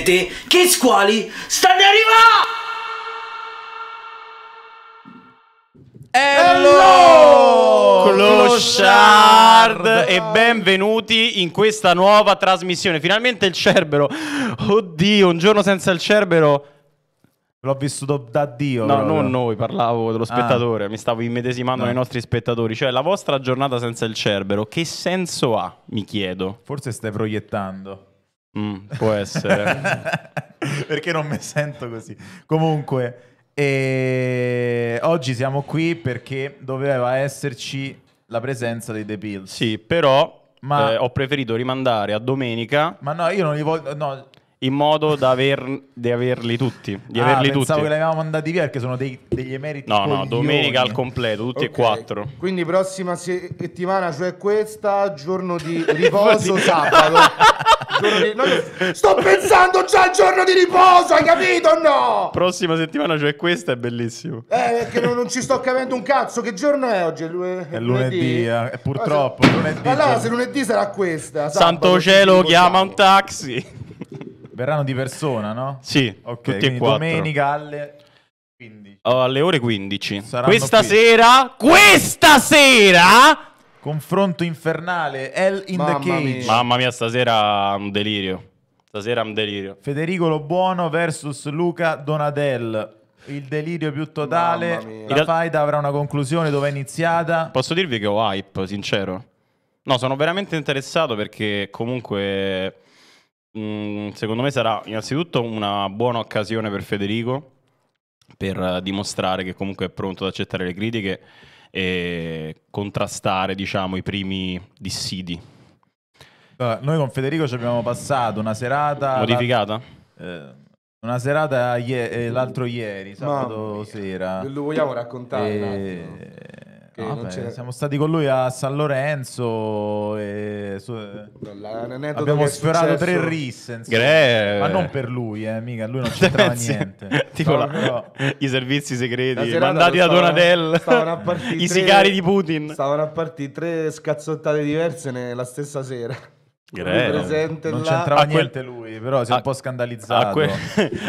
sapete che squali stanno arrivando! Hello! Clochard e benvenuti in questa nuova trasmissione. Finalmente il Cerbero. Oddio, un giorno senza il Cerbero. L'ho vissuto da Dio. No, proprio. non noi, parlavo dello ah. spettatore, ah. mi stavo immedesimando no. Ah. nei nostri spettatori. Cioè, la vostra giornata senza il Cerbero, che senso ha, mi chiedo? Forse stai proiettando. Mm, può essere. Perché non mi sento così. Comunque, e... Eh, oggi siamo qui perché doveva esserci la presenza dei The Pills. Sì, però Ma- eh, ho preferito rimandare a domenica. Ma no, io non li voglio. No, in modo da, aver, di averli tutti. Di ah, averli pensavo tutti. che li avevamo mandati via perché sono dei, degli emeriti. No, coglioni. no, domenica al completo, tutti okay. e quattro. Quindi prossima settimana, cioè questa, giorno di riposo sabato. sto pensando già al giorno di riposo, hai capito o no? Prossima settimana, cioè questa, è bellissimo. Eh, perché non, non ci sto capendo un cazzo. Che giorno è oggi? È, l- è lunedì, lunedì. Eh, ah, purtroppo. allora, ah, se lunedì sarà questa. Sabato, Santo cielo, chiama un taxi. Verranno di persona, no? Sì, okay, tutti e quattro. Domenica alle... 15. Oh, alle ore 15. Saranno questa qui. sera, questa sera... Confronto infernale, Hell in Mamma the Cage. Mia. Mamma mia, stasera un delirio. Stasera un delirio. Federico Lo Buono versus Luca Donadel. Il delirio più totale. La faida avrà una conclusione dove è iniziata. Posso dirvi che ho hype, sincero. No, sono veramente interessato perché comunque Mm, secondo me sarà innanzitutto una buona occasione per Federico per dimostrare che comunque è pronto ad accettare le critiche e contrastare diciamo, i primi dissidi. Beh, noi con Federico ci abbiamo passato una serata... Modificata? La... Eh... Una serata ie- eh, l'altro ieri, sabato sera. Lo vogliamo raccontare? E... Ah, beh, siamo stati con lui a San Lorenzo e su... abbiamo sfiorato tre risse ma non per lui eh, mica lui non c'entrava niente tipo la... i servizi segreti mandati da Donatello i sigari di Putin stavano a partire tre scazzottate diverse nella stessa sera Greve. non c'entrava quel... niente lui, però si è a... un po' scandalizzato.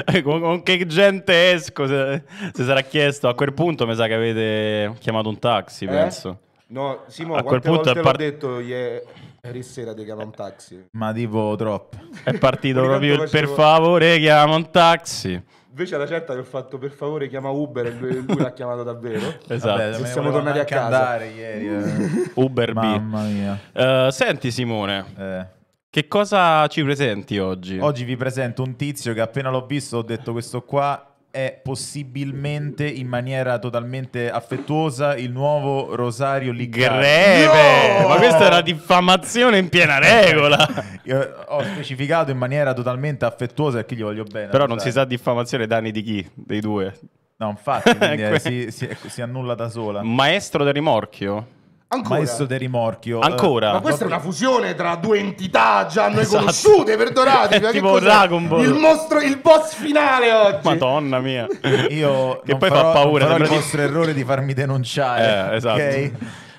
Que... con, che gente esco? Se, se sarà chiesto a quel punto, mi sa che avete chiamato un taxi, eh? penso. No, Simo, a quel punto è par... detto ieri yeah, sera ti chiama un taxi. Ma tipo troppo. È partito proprio il per favore, chiama un taxi. Invece alla certa gli ho fatto per favore chiama Uber e lui, lui l'ha chiamato davvero. esatto. Vabbè, siamo tornati a casa. andare ieri. Eh. Uber B. Mamma mia. Uh, senti Simone. Eh. Che cosa ci presenti oggi? Oggi vi presento un tizio che appena l'ho visto ho detto questo qua è possibilmente in maniera totalmente affettuosa il nuovo Rosario Ligardi. Greve! No! Ma questa è una diffamazione in piena regola. Io ho specificato in maniera totalmente affettuosa perché gli voglio bene. Però non sai. si sa diffamazione danni di chi? Dei due. No, infatti, ecco. eh, si, si, si annulla da sola. Maestro del rimorchio? Ancora. Maestro De Rimorchio. Eh, Ancora. Ma questa è una fusione tra due entità già noi esatto. conosciute, perdonate. tipo Dragon Ball. Il, mostro, il boss finale oggi. Madonna mia. Io che poi farò, fa paura. Farò il vostro errore di farmi denunciare. Eh, esatto. Ok.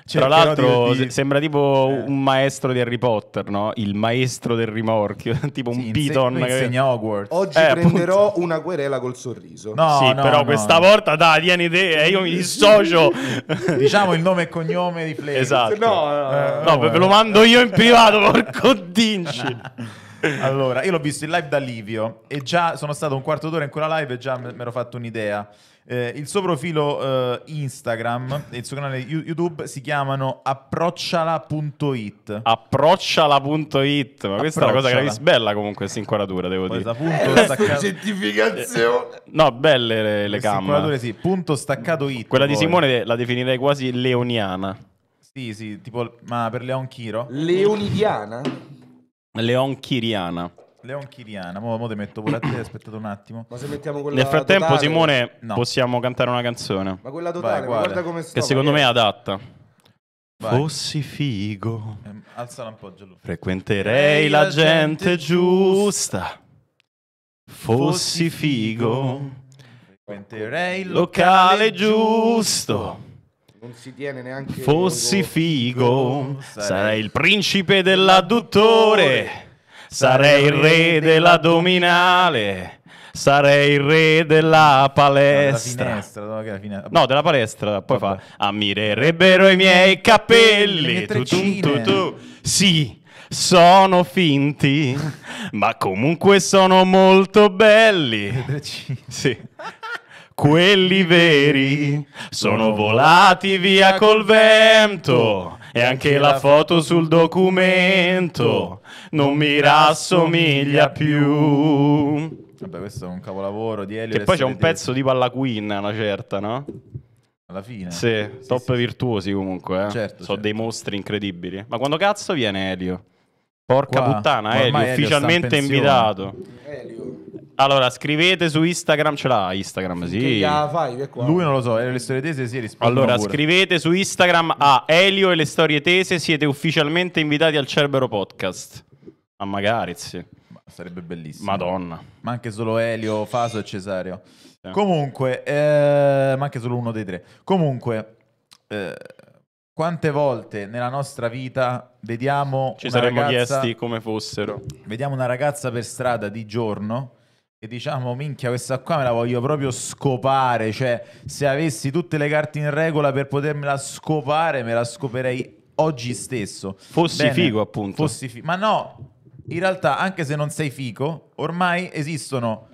Cioè, Tra l'altro di... sembra tipo eh. un maestro di Harry Potter, no? Il maestro del rimorchio, tipo un sì, piton. Insegna, che... insegna Hogwarts. Oggi eh, prenderò appunto. una querela col sorriso. No, sì, no però no, questa no. volta dai, tieni idee, eh, io mi dissocio. diciamo il nome e cognome di Flair. Esatto. No, eh, no, ve lo mando io in privato, porco dinci. allora, io l'ho visto in live da Livio e già sono stato un quarto d'ora in quella live e già mi ero fatto un'idea. Eh, il suo profilo eh, Instagram e il suo canale YouTube si chiamano approcciala.it. Approcciala.it, ma questa è una cosa che è bella comunque questa inquadratura, devo Questa dire. Punto eh, staccato... Certificazione. No, belle le, le camme. sì, punto staccato it. Quella poi. di Simone la definirei quasi leoniana. Sì, sì, tipo ma per Leon Chiro. Leonidiana? Leon Chiriana. Leon Chiriana, mo, mo te metto pure a te, aspettate un attimo. Ma se mettiamo quella Nel frattempo, totale... Simone, no. possiamo cantare una canzone. Ma quella totale, Vai, guarda. come sto. Che secondo me è adatta. Vai. Fossi figo, eh, alzala un po' Giallo. Frequenterei la, la gente, gente giusta. Fossi figo, frequenterei il locale giusto. Non si tiene neanche. Fossi figo, sarei il principe dell'adduttore. Sarei il re dell'addominale. Sarei il re della palestra. No, della finestra, no, della finestra. no, della palestra. Poi Vabbè. fa: Ammirerebbero i miei capelli. Tu, tu, tu, tu. Sì sono finti, ma comunque sono molto belli. Sì. Quelli veri sono volati via col vento e anche la foto sul documento non mi rassomiglia più. Vabbè, questo è un capolavoro di Elio. Che poi c'è un pezzo tipo alla Queen, una certa, no? alla fine. Sì, sì top sì, virtuosi comunque. Eh. Certo, Sono certo. dei mostri incredibili. Ma quando cazzo viene Elio? Porca Qua, puttana, Elio, ufficialmente invitato. Elio. Allora, scrivete su Instagram, ce l'ha Instagram, sì. Fai, Lui non lo so, Elio e le storie tese sì, risponde. Allora, pure. scrivete su Instagram a Elio e le storie tese, siete ufficialmente invitati al Cerbero Podcast. Ma magari, sì. Ma sarebbe bellissimo. Madonna. Ma anche solo Elio, Faso e Cesario. Sì. Comunque, eh, ma anche solo uno dei tre. Comunque, eh, quante volte nella nostra vita vediamo... Ci saremmo ragazza, chiesti come fossero. Vediamo una ragazza per strada di giorno e diciamo minchia questa qua me la voglio proprio scopare, cioè se avessi tutte le carte in regola per potermela scopare me la scoperei oggi stesso. Fossi Bene, figo appunto. Fossi fi- ma no, in realtà, anche se non sei fico, ormai esistono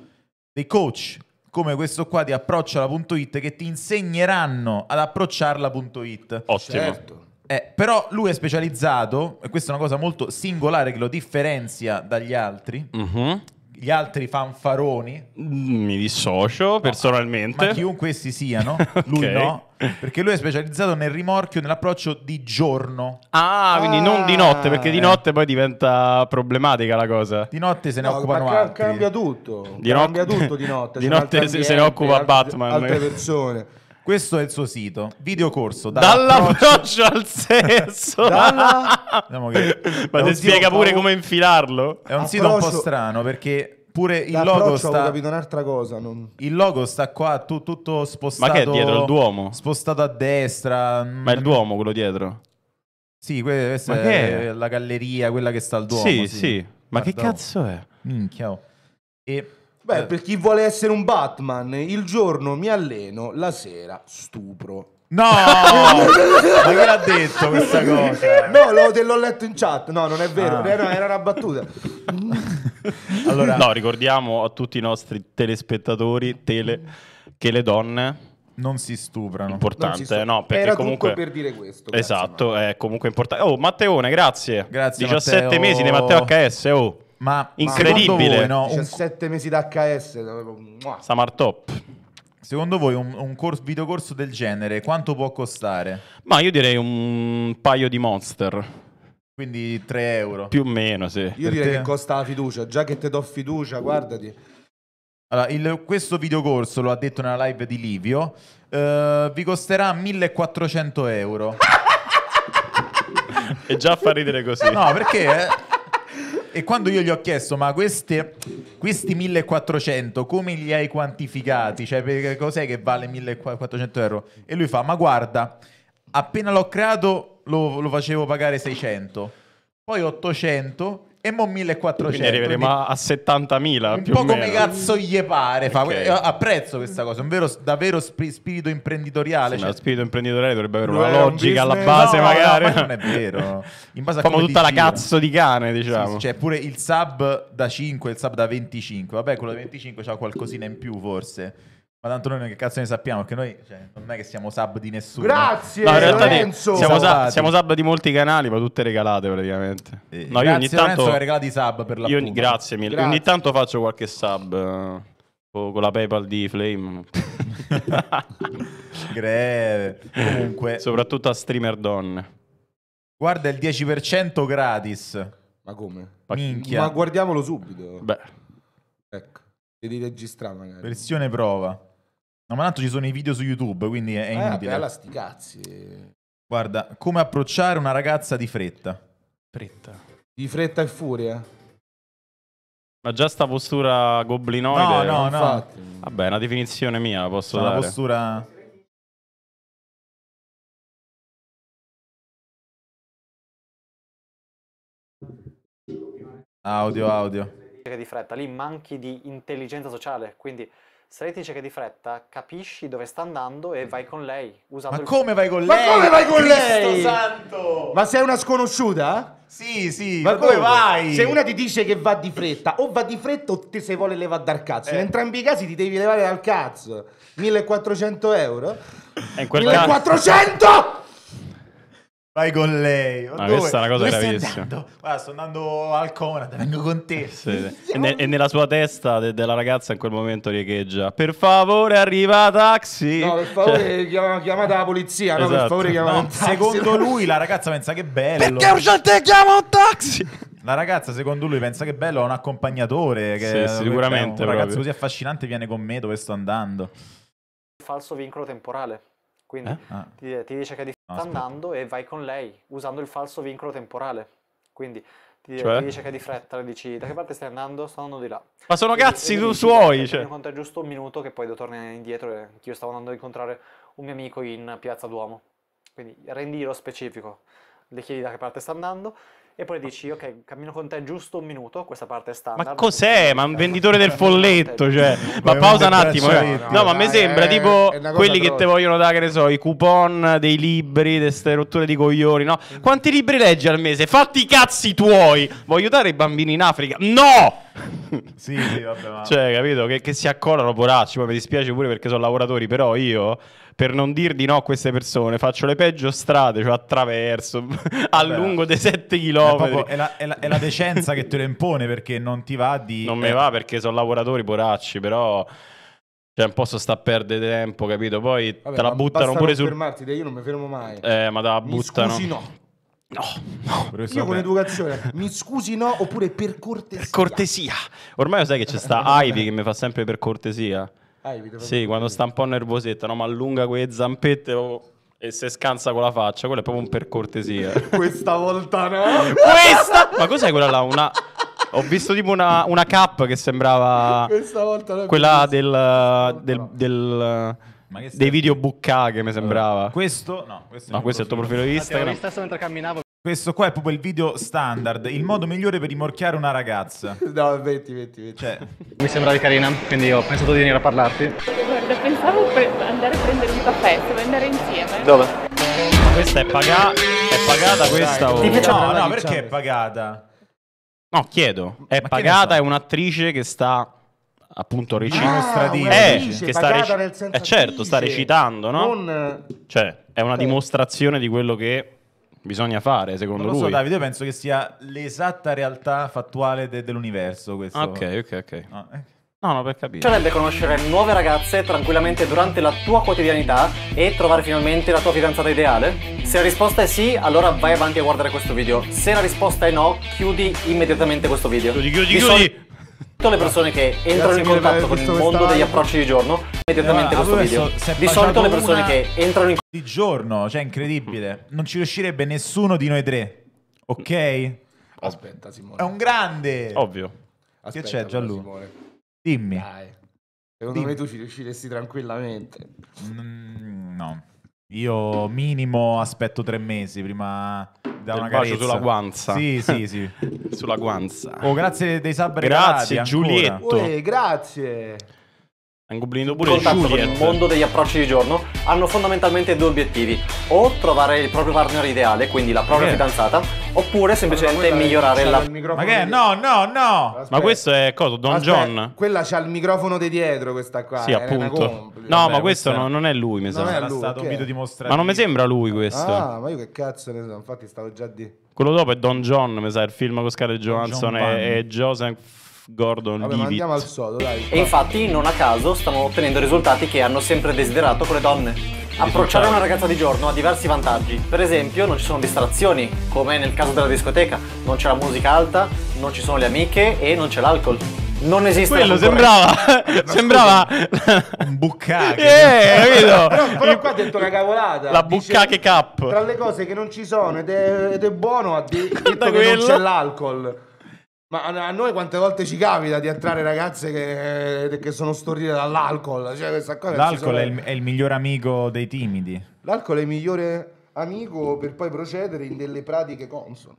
dei coach come questo qua di approcciala.it che ti insegneranno ad approcciarla.it. Ottimo. Certo. Eh, però lui è specializzato, e questa è una cosa molto singolare che lo differenzia dagli altri, uh-huh gli altri fanfaroni. Mi dissocio personalmente. Ma chiunque essi siano, okay. lui no. Perché lui è specializzato nel rimorchio, nell'approccio di giorno. Ah, ah quindi non di notte, perché di eh. notte poi diventa problematica la cosa. Di notte se ne no, occupano ma altri. Cambia tutto. Di no... Cambia tutto di notte. di notte ambiente, se ne occupa altre, Batman. Altre persone. Questo è il suo sito, videocorso dall'approccio, dall'approccio al sesso. Dalla... Diciamo ma ti spiega pure come infilarlo. È un approccio... sito un po' strano perché pure il logo sta... avevo capito un'altra cosa. Non... Il logo sta qua tu, tutto spostato... Ma che è dietro? Il Duomo? Spostato a destra. Mm. Ma è il Duomo quello dietro? Sì, questa Ma è, è la galleria, quella che sta al Duomo. Sì, sì. sì. Ma Guarda. che oh. cazzo è? Minchia. Oh. E... Beh, eh, per chi vuole essere un Batman, il giorno mi alleno, la sera stupro. No, ma chi l'ha detto questa cosa? No, l'ho, l'ho letto in chat. No, non è vero, ah. era, era, una battuta. Allora, no, ricordiamo a tutti i nostri telespettatori tele, che le donne non si stuprano. Importante, si no? Perché era comunque per dire questo. Esatto, grazie, è comunque importante. Oh, Matteone, grazie. Grazie. 17 Matteo. mesi di Matteo HS, oh. Ma incredibile. Voi, no? 17 mesi da HS. Samar top. Secondo voi un, un corso, videocorso del genere quanto può costare? Ma io direi un paio di monster. Quindi 3 euro. Più o meno, sì. Io direi che costa la fiducia. Già che te do fiducia, guardati. Allora, il, questo videocorso, lo ha detto nella live di Livio, eh, vi costerà 1400 euro. E già fa ridere così. No, perché eh? E quando io gli ho chiesto, ma queste, questi 1400 come li hai quantificati? Cioè, cos'è che vale 1400 euro? E lui fa, ma guarda, appena l'ho creato lo, lo facevo pagare 600, poi 800 e mo 1400. Quindi arriveremo quindi a 70.000. Un po' come cazzo gli pare. Okay. Apprezzo questa cosa, un vero, davvero spirito imprenditoriale. Sì, cioè... Lo spirito imprenditoriale dovrebbe avere una logica business. alla base, no, magari. No, ma non è vero. In base a Famo tutta la gira. cazzo di cane, diciamo. Sì, sì, diciamo. cioè pure il sub da 5, il sub da 25. Vabbè, quello da 25 ha qualcosina in più forse. Ma tanto noi che cazzo ne sappiamo, che noi cioè, non è che siamo sub di nessuno. Grazie, no, in realtà Lorenzo! Siamo sub, siamo, sub di molti canali, ma tutte regalate praticamente. Eh, no, io ogni tanto... Lorenzo che i sub per la io, Grazie mille. Grazie. Ogni tanto faccio qualche sub eh, con la PayPal di Flame. Greve. Comunque. Soprattutto a streamer donne. Guarda il 10% gratis. Ma come? Minchia. Ma guardiamolo subito. Beh. Ecco. Devi registrare magari. Versione prova. No, ma tanto ci sono i video su YouTube, quindi è eh, inutile. Bella, sti cazzi. Guarda, come approcciare una ragazza di fretta. Fretta. Di fretta e furia. Ma già sta postura goblinoide. No, no, infatti. no. Vabbè, è una definizione mia, la posso C'è dare. Una postura Audio, audio. Di fretta, lì manchi di intelligenza sociale, quindi se lei ti dice che di fretta, capisci dove sta andando e vai con lei. Ma come vai con lei? Ma come vai con lei? Cristo santo! Ma sei una sconosciuta? Sì, sì, ma, ma dove vai? Se una ti dice che va di fretta, o va di fretta o te se vuole levare dal cazzo. Eh. In entrambi i casi ti devi levare dal cazzo. 1400 euro? 1400! Caso. Vai con lei. Ma ah, Dove? questa è una cosa Dove gravissima. Guarda, sto andando al Conad, vengo con te. Sì, sì. E, ne e, nella sua testa de della ragazza in quel momento riecheggia: Per favore, arriva taxi. No, per cioè favore, cioè... chiama, chiamate la polizia. Esatto. per favore, chiamate un taxi. Secondo lui, la ragazza pensa che bello. Perché urgente chiama un taxi? La ragazza, secondo lui, pensa che bello, ha un accompagnatore. Che sì, sicuramente. Un ragazzo così affascinante viene con me dove sto andando. Falso vincolo temporale. Quindi eh? ti, ah. ti dice che è difficile sta Aspetta. andando e vai con lei usando il falso vincolo temporale. Quindi ti, cioè? ti dice che è di fretta, le dici da che parte stai andando? Sto andando di là. Ma sono cazzi tu suoi! Cioè. Conto è giusto un minuto che poi devo tornare indietro e io stavo andando a incontrare un mio amico in Piazza Duomo. Quindi rendi lo specifico, le chiedi da che parte sta andando e poi dici ok cammino con te giusto un minuto questa parte è standard ma cos'è ma un venditore del folletto cioè ma pausa un attimo eh. no ma mi me sembra eh, tipo quelli che te vogliono dare che ne so i coupon dei libri queste rotture di coglioni no mm. quanti libri leggi al mese fatti i cazzi tuoi vuoi aiutare i bambini in Africa no sì, sì, vabbè, ma... cioè capito che, che si accorano poracci poi mi dispiace pure perché sono lavoratori però io per non dir di no a queste persone, faccio le peggio strade, cioè attraverso, a lungo dei 7 km. È, la, è la, è la decenza che te lo impone perché non ti va di... Non mi eh. va perché sono lavoratori poracci, però... Cioè, un po' so sta a perdere tempo, capito? Poi Vabbè, te la buttano pure su. fermarti, io non mi fermo mai. Eh, ma te la mi buttano. Scusi, no. No, no. Io sapere. con educazione, mi scusi no oppure per cortesia. Per cortesia. Ormai lo sai che c'è sta Ivy che mi fa sempre per cortesia. Ah, sì, quando sta un po' nervosetta, no? ma allunga quelle zampette oh, e se scansa con la faccia, quello è proprio un per cortesia. Questa volta no! Questa! Ma cos'è quella là? Una... Ho visto tipo una, una cap che sembrava Questa volta quella del, del, del dei video bucca che mi sembrava. Questo no, questo, no, questo è il tuo profilo di Instagram. mentre camminavo. Questo qua è proprio il video standard, il modo migliore per rimorchiare una ragazza. No, metti, metti, metti. Cioè. Mi sembravi carina, quindi ho pensato di venire a parlarti. Guarda, pensavo pre- andare a prendere un caffè, dove andare insieme. Dove? questa è, pagata, è pagata questa o... Ti no, no, perché è pagata? No, chiedo. È Ma pagata, è un'attrice che sta appunto recitando. Ah, stradino, eh, che sta rec- eh, certo, sta recitando, no? Non... Eh, cioè, è una eh. dimostrazione di quello che bisogna fare, secondo non lo so, Davide, io penso che sia l'esatta realtà fattuale de dell'universo questo. Ok, ok, ok. No, eh. No, no, per capire. Sarebbe conoscere nuove ragazze tranquillamente durante la tua quotidianità e trovare finalmente la tua fidanzata ideale? Se la risposta è sì, allora vai avanti a guardare questo video. Se la risposta è no, chiudi immediatamente questo video. Chiudi, chiudi, chiudi! Tutte le persone che entrano Grazie in contatto con il mondo degli approcci di giorno, immediatamente eh, questo video. Di solito le persone che entrano in contatto di giorno, cioè incredibile. Non ci riuscirebbe nessuno di noi tre. Ok? Aspetta, Simone. È un grande. Ovvio. Aspetta, che c'è Gianlu? Simone. Dimmi. Dai. Secondo Dimmi. me tu ci riusciresti tranquillamente. Mm, no. Io minimo aspetto tre mesi prima da una carezza. sulla guanza. Sì, sì, sì. sulla guanza. Oh, grazie dei sub Grazie Giulietto. Uè, grazie un goblinino pure il contatto Juliet. con il mondo degli approcci di giorno hanno fondamentalmente due obiettivi o trovare il proprio partner ideale quindi la propria fidanzata oppure semplicemente Allora, migliorare la Ma che è? No, no, no! Aspetta. Ma questo è cosa? Don Aspetta, John? Quella c'ha il microfono di dietro, questa qua. Sì, appunto. Compli. No, Vabbè, ma questo questa- no- non è lui, mi Non è stato ok. un video dimostrativo. Ma non mi sembra lui questo. Ah, ma io che cazzo ne so, infatti stavo già di... Quello dopo è Don John, mi sa, il film con Scarlett John Johansson e Joseph Gordon Vabbè, Levitt. andiamo al sodo, dai. E infatti, non a caso, stanno ottenendo risultati che hanno sempre desiderato con le donne. Approcciare una ragazza di giorno ha diversi vantaggi. Per esempio, non ci sono distrazioni, come nel caso della discoteca. Non c'è la musica alta, non ci sono le amiche e non c'è l'alcol. Non esiste Quello sembrava sembrava un buccache. Eh, capito? Però, qua ha detto una cavolata. La Dice, buccache cap. Tra le cose che non ci sono ed è, ed è buono ha de- detto che non c'è l'alcol. Ma a noi quante volte ci capita di entrare ragazze che, eh, che sono storite dall'alcol? Cioè, L'alcol è, sono... è, il miglior amico dei timidi. L'alcol è il migliore amico per poi procedere in delle pratiche consone.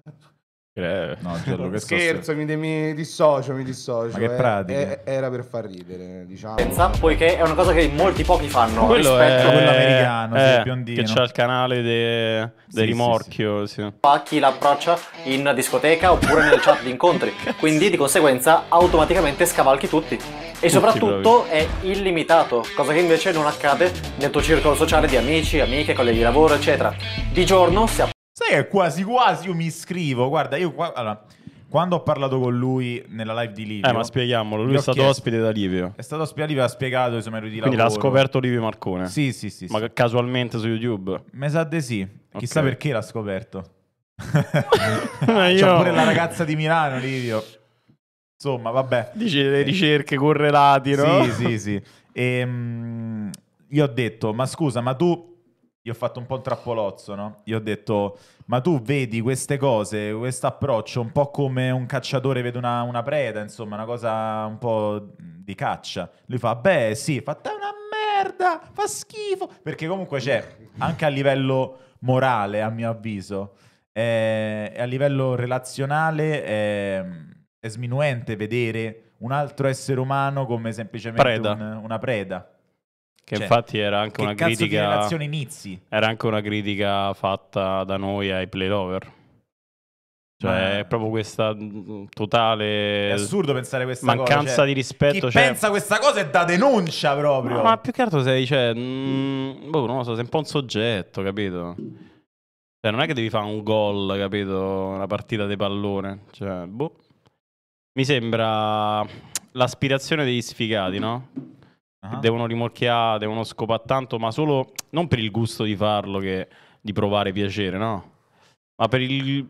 Eh. No, Gianluca, Scherzo, mi, mi, dissocio, mi dissocio. Ma che eh. pratica. Eh, eh, era per far ridere, diciamo. Pensa, poiché è una cosa che molti pochi fanno quello rispetto è... quello americano, eh, sì, biondino. Che c'ha il canale de... sì, del rimorchio, sì, sì. A chi l'approccia in discoteca oppure nel chat di incontri. Quindi di conseguenza automaticamente scavalchi tutti. E soprattutto bravi. è illimitato, cosa che invece non accade nel tuo circolo sociale di amici, amiche, colleghi di lavoro, eccetera. Di giorno si Sai che quasi quasi io mi iscrivo. Guarda, io qua, allora, quando ho parlato con lui nella live di Livio... Eh, ma spieghiamolo, lui è stato chiesto, ospite da Livio. È stato ospite da Livio, e ha spiegato i summari di Quindi lavoro. l'ha scoperto Livio Marcone? Sì, sì, sì. Ma sì. casualmente su YouTube? Me sa di sì. Chissà okay. perché l'ha scoperto. C'è io... pure la ragazza di Milano, Livio. Insomma, vabbè. Dice le eh, ricerche correlati, no? Sì, sì, sì. E, ehm, mh, gli ho detto, ma scusa, ma tu io ho fatto un po' un trappolozzo, no? Io ho detto, ma tu vedi queste cose, questo approccio un po' come un cacciatore vede una, una, preda, insomma, una cosa un po' di caccia. Lui fa, beh sì, fatta una merda, fa schifo. Perché comunque c'è, anche a livello morale, a mio avviso, eh, e a livello relazionale eh, è sminuente vedere un altro essere umano come semplicemente preda. Un, una preda. Che cioè, infatti era anche una critica. Era anche una critica fatta da noi ai playover. Cioè, è proprio questa mm, mm, totale. È assurdo pensare questa mancanza cosa, cioè, di rispetto. Chi cioè... pensa questa cosa è da denuncia proprio. No, ma più che altro sei, cioè. Mh, mm, boh, non lo so, sei un po' un soggetto, capito? Cioè, non è che devi fare un gol, capito? Una partita di pallone. Cioè, boh. Mi sembra l'aspirazione degli sfigati, no? uh-huh. devono rimorchiare, devono scopare tanto, ma solo non per il gusto di farlo, che, di provare piacere, no? Ma per il,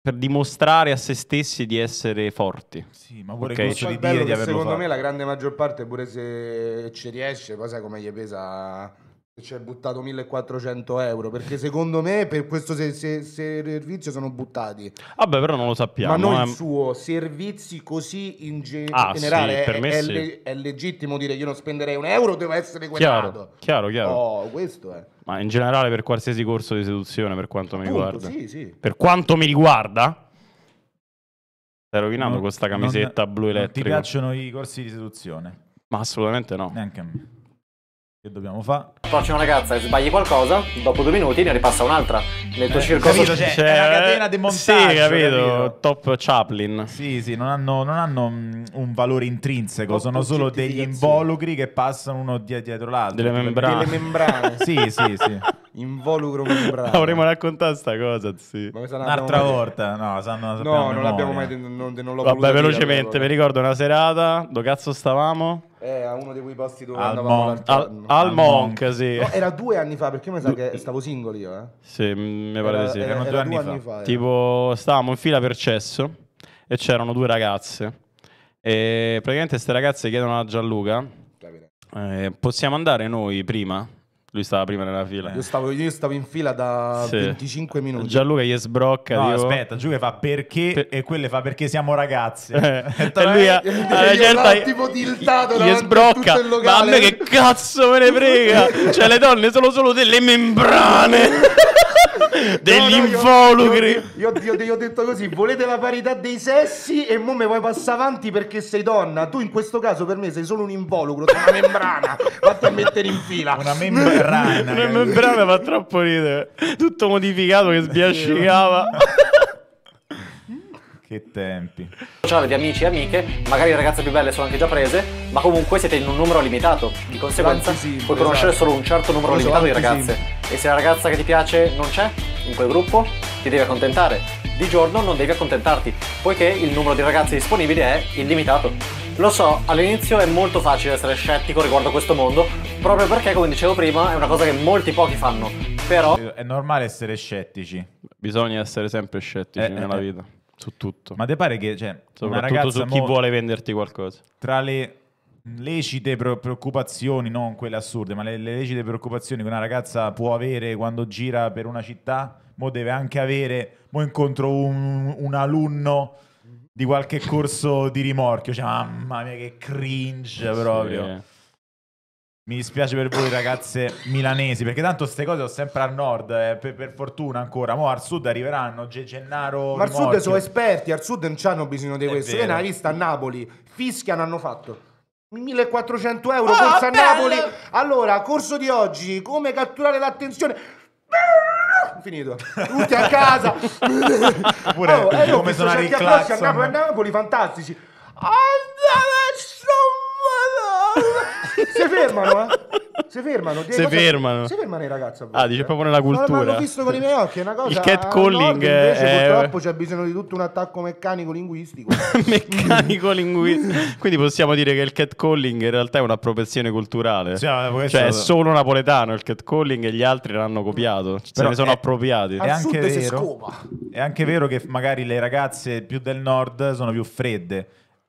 per dimostrare a se stessi di essere forti. Sì, ma pure okay. questo di dire di averlo Secondo fatto. me la grande maggior parte, pure se ci riesce, poi sai come gli pesa ci hai buttato 1400 euro perché secondo me per questo se- se- servizio sono buttati vabbè però non lo sappiamo ma non noi eh. il suo servizi così in ge- Ah, generale sì, è, è sì. le- è legittimo dire io non spenderei un euro deve essere quadrato chiaro chiaro chiaro oh questo è ma in generale per qualsiasi corso di seduzione per quanto mi riguarda sì sì per quanto mi riguarda stai rovinando Non- con questa camisetta non- blu non elettrica Ti piacciono i corsi di seduzione? ma assolutamente no Neanche a me. Che dobbiamo fare? Approcci una ragazza e sbagli qualcosa, dopo due minuti ne ripassa un'altra. Nel tuo eh, circo capito, cioè, cioè, è una eh, catena di montaggio. Sì, capito, capito. top Chaplin. Sì, sì, non hanno, non hanno mm, un valore intrinseco, top sono solo degli involucri che passano uno dietro l'altro. Delle membrane. Delle membrane. sì, sì, sì. Involucro membrane. Avremmo raccontato sta cosa, sì. Un'altra volta, no, sanno, no, non l'abbiamo mai, non, non l'ho Vabbè, velocemente, mi ricordo una serata, dove cazzo stavamo? Eh, a uno di quei posti dove al andavamo Monk, al, al, al Monk, Monk, sì. No, era due anni fa, perché mi sa che stavo single io, eh. Sì, mi pare era, di sì. Era, erano due, anni, due anni fa. fa tipo, stavamo in fila per cesso e c'erano due ragazze. E praticamente queste ragazze chiedono a Gianluca, eh, possiamo andare noi prima? Lui stava prima nella fila. Io stavo, io stavo in fila da sì. 25 minuti. Gianluca gli sbrocca. No, dico... aspetta, Giulia fa perché per... e quelle fa perché siamo ragazze. Eh. E, e lui ha certa... tipo tiltato gli sbrocca. Ma a me che cazzo me ne frega? cioè le donne sono solo delle membrane. degli no, involucri. Io, io, io, ho detto così: volete la parità dei sessi e mo me vuoi passare avanti perché sei donna. Tu in questo caso per me sei solo un involucro, sei una membrana. Vatti a mettere in fila. Una membrana. una membrana fa troppo ridere. Tutto modificato che sbiascicava. Che tempi. Sociale di amici e amiche, magari le ragazze più belle sono anche già prese, ma comunque siete in un numero limitato. Di conseguenza puoi esatto. conoscere solo un certo numero esatto. limitato di ragazze. E se la ragazza che ti piace non c'è in quel gruppo, ti devi accontentare. Di giorno non devi accontentarti, poiché il numero di ragazze disponibili è illimitato. Lo so, all'inizio è molto facile essere scettico riguardo a questo mondo, proprio perché, come dicevo prima, è una cosa che molti pochi fanno. Però... È normale essere scettici. Bisogna essere sempre scettici eh, nella eh, eh. vita. Su tutto. Ma ti pare che, cioè, una ragazza su chi mo- vuole venderti qualcosa. Tra le lecite preoccupazioni, non quelle assurde, ma le, le lecite preoccupazioni che una ragazza può avere quando gira per una città, mo deve anche avere, mo incontro un, un alunno di qualche corso di rimorchio, cioè mamma mia che cringe eh proprio. Sì. Mi dispiace per voi ragazze milanesi, perché tanto queste cose sono sempre al nord, eh, per, per, fortuna ancora. Mo' al sud arriveranno Ge- Gennaro. Ma al sud sono esperti, al sud non hanno bisogno di questo. Che ne vista a Napoli? Fischiano hanno fatto. 1400 euro, oh, corsa bello. a Napoli. Allora, corso di oggi, come catturare l'attenzione. Finito, tutti a casa. Pure oh, come sono arrivati a Napoli, a Napoli, fantastici. Andava, insomma. si fermano, eh? Si fermano. Si cosa... fermano. Si fermano i ragazzi a ah, volte. Ah, dice eh. proprio nella cultura. l'ho visto con i miei occhi, è una cosa... Il catcalling invece è... purtroppo c'è bisogno di tutto un attacco meccanico-linguistico. meccanico-linguistico. Quindi possiamo dire che il catcalling in realtà è un'appropriazione culturale. Cioè, cioè è solo napoletano il catcalling e gli altri l'hanno copiato. Se Però ne sono è... appropriati. È anche, vero, è anche vero che magari le ragazze più del nord sono più fredde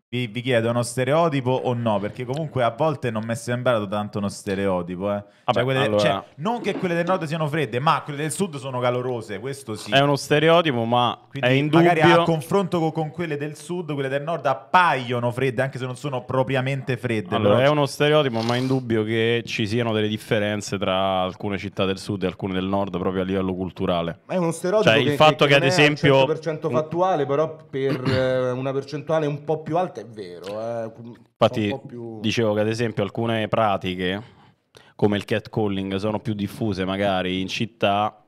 vi, vi, chiedo uno stereotipo o no? Perché comunque a volte non mi è sembrato tanto uno stereotipo. Eh. Cioè, Vabbè, cioè, allora... cioè, non che quelle del nord siano fredde, ma quelle del sud sono calorose. Questo sì. È uno stereotipo, ma Quindi è indubbio. Magari a confronto con, con, quelle del sud, quelle del nord appaiono fredde, anche se non sono propriamente fredde. Allora, però... è uno stereotipo, ma è indubbio che ci siano delle differenze tra alcune città del sud e alcune del nord proprio a livello culturale. Ma è uno stereotipo. Cioè, che, il fatto che, che, che ad esempio. È 100% fattuale, però per eh, una percentuale un po' più alta parte è vero. Eh. Infatti, più... dicevo che ad esempio alcune pratiche, come il catcalling, sono più diffuse magari in città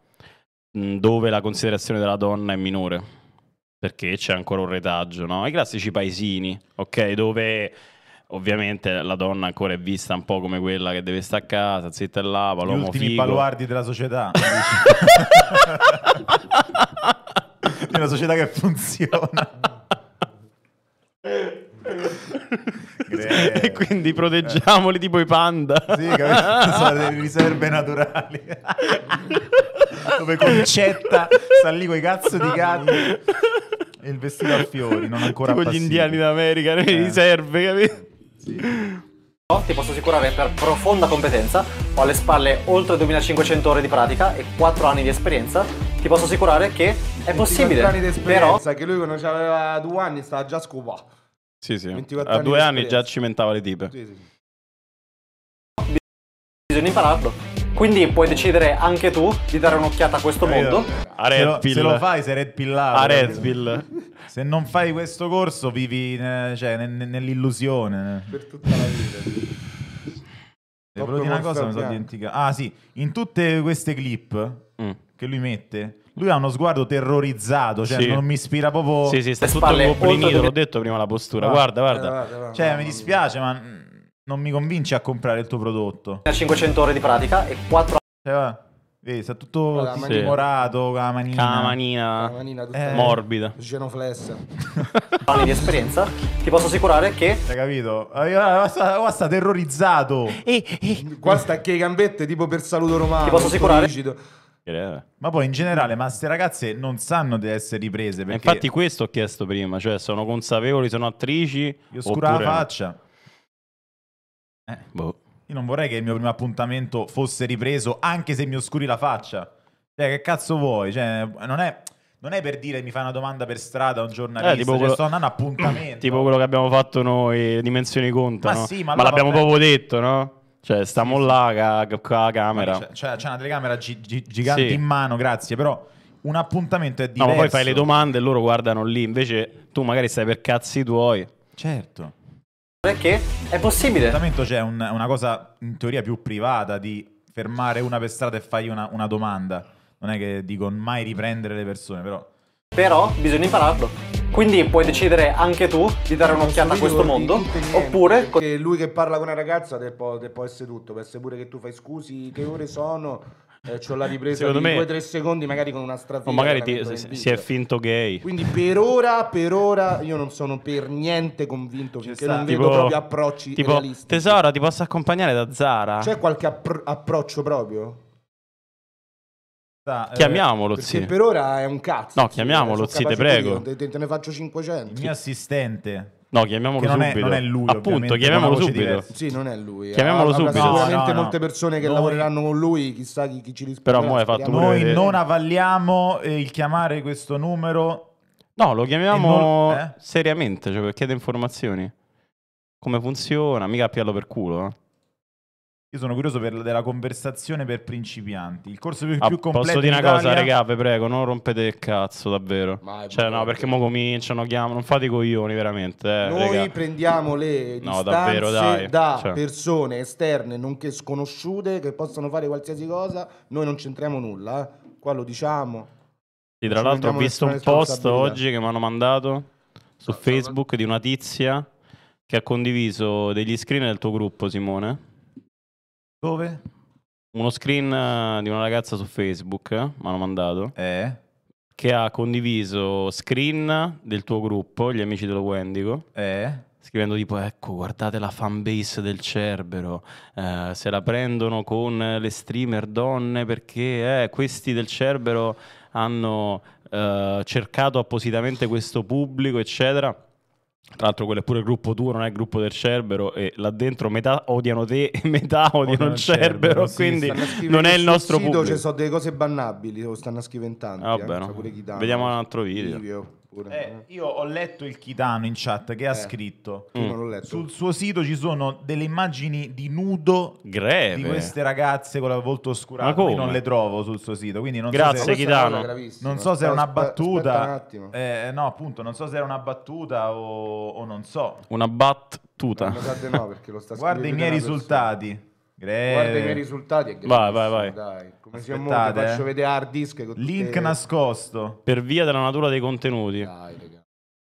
dove la considerazione della donna è minore perché c'è ancora un retaggio, no? I classici paesini, ok? Dove ovviamente la donna ancora è vista un po' come quella che deve stare a casa, zitta e lava, l'uomo Gli ultimi figo. baluardi della società. Di una società che funziona. e quindi proteggiamoli eh. tipo i panda. Sì, sono delle riserve naturali. Dove Concetta sta lì quei cazzo di gatti e il vestito a fiori, non ancora Tipo appassito. gli indiani d'America, le eh. riserve, capito? Sì. No, ti posso assicurare per profonda competenza, ho alle spalle oltre 2500 ore di pratica e 4 anni di esperienza, ti posso assicurare che è possibile. 4 anni di esperienza, che lui quando aveva 2 anni stava già scopato. Sì, sì. a due anni, già cimentava le tipe. Sì, sì. Bisogna impararlo. Quindi puoi decidere anche tu di dare un'occhiata a questo mondo. A se, lo, se lo fai, sei Red Pillato. A Red Se non fai questo corso, vivi eh, cioè, nell'illusione. Per tutta la vita. Devo dire una cosa, mi sono dimenticato. Ah, sì, in tutte queste clip mm. che lui mette, lui ha uno sguardo terrorizzato, cioè sì. non mi ispira proprio... Sì, sì, sta tutto goblinito, l'ho detto prima la postura, ah, guarda, guarda. guarda, eh, guarda cioè, mi dispiace, ma mm, non mi convinci a comprare il tuo prodotto. Ha 500 ore di pratica e 4... Cioè, va. Vedi, sta tutto timorato, con la manina. Con la manina, manina eh. morbida. Genoflessa. anni di esperienza, ti posso assicurare che... Hai capito? Qua ah, ah, sta, ah, sta terrorizzato. Eh, eh, Qua sta che i gambette tipo per saluto romano. Ti posso assicurare... Rigido. Eh. Ma poi in generale, ma queste ragazze non sanno di essere riprese. Perché... Infatti, questo ho chiesto prima: cioè, sono consapevoli, sono attrici. Io oscura oppure... la faccia. Eh. Boh. Io non vorrei che il mio primo appuntamento fosse ripreso anche se mi oscuri la faccia. Cioè, che cazzo vuoi? Cioè, non è. Non è per dire mi fa una domanda per strada un eh, giornalista, eh, tipo cioè, quello... sto andando appuntamento. tipo quello che abbiamo fatto noi, dimensioni conta. Ma no? sì, ma, ma l'abbiamo proprio detto, no? Cioè, stiamo là ca- con la camera. C'è, c'è una telecamera gi- gi- gigante Sì. in mano, grazie, però un appuntamento è diverso. No, ma poi fai le domande e loro guardano lì. Invece tu magari stai per cazzi tuoi. Certo. Perché? È possibile. L'appuntamento c'è un- una cosa in teoria più privata di fermare una per strada e fargli una, una domanda. Non è che dico mai riprendere le persone, però Però bisogna impararlo. Quindi puoi decidere anche tu di dare un'occhiata a questo mondo. Oppure. Perché lui che parla con una ragazza te può, te può essere tutto. Può essere pure che tu fai scusi, che ore sono. Eh, ho la ripresa Secondo di me... 2-3 secondi, magari con una strafina. O magari ti, si, si è finto gay. Quindi per ora, per ora, io non sono per niente convinto che perché sta. non tipo, vedo proprio approcci tipo, realistici. Tesoro, ti posso accompagnare da Zara? C'è qualche appro- approccio proprio? Sta, eh, chiamiamolo eh, Per ora è un cazzo. No, eh, chiamiamolo zite, prego. Te, te, ne faccio 500. Il mio assistente. No, chiamiamolo non subito. È, non è lui. Appunto, chiamiamolo subito. Diversa. Sì, non è lui. Eh. Chiamiamolo Avrà subito. Sicuramente no, no, molte persone che noi... lavoreranno con lui, chissà chi, chi ci risponderà. Però mo hai fatto Noi vedere. non avalliamo eh, il chiamare questo numero. No, lo chiamiamo non... eh? seriamente, cioè per chiedere informazioni. Come funziona, mica piallo per culo, eh? Io sono curioso per, della conversazione per principianti. Il corso più, ah, più completo. Posso dire una cosa, Italia... regà, vi prego, non rompete il cazzo, davvero. Cioè, no, perché mo cominciano, chiamano, non fate i coglioni, veramente. Eh, Noi regà. prendiamo le no, davvero, dai. da cioè. persone esterne, nonché sconosciute, che possono fare qualsiasi cosa. Noi non c'entriamo nulla, eh. qua lo diciamo. Sì, tra l'altro ho visto un post oggi che mi hanno mandato su Facebook di una tizia che ha condiviso degli screen del tuo gruppo, Simone dove? Uno screen eh, di una ragazza su Facebook, eh, mi hanno mandato, Eh? che ha condiviso screen del tuo gruppo, gli amici dello Wendigo, Eh? scrivendo tipo ecco guardate la fanbase del Cerbero eh, se la prendono con le streamer donne perché eh, questi del Cerbero hanno eh, cercato appositamente questo pubblico eccetera tra l'altro quello è pure il gruppo tuo, non è il gruppo del Cerbero e là dentro metà odiano te e metà odiano oh, il Cerbero, Cerbero sì, quindi non è il nostro sito, cioè, pubblico. Ci sono delle cose bannabili, lo stanno a tanti, ah, vabbè, eh, no. Cioè, Vediamo eh, un altro video. video. Pure, eh, io ho letto il Chitano in chat che eh, ha scritto sul suo sito ci sono delle immagini di nudo Greve. di queste ragazze con la volto oscurata. io non le trovo sul suo sito quindi non grazie so se, Chitano non so se era una eh, battuta eh, eh, no appunto non so se era una battuta o, o non so una battuta no, no, guarda i miei risultati Guarda i miei risultati. vai, vai, vai. Dai. Come si è eh. faccio vedere hard disk. Link tutte... nascosto. Per via della natura dei contenuti. Dai, ragazzi.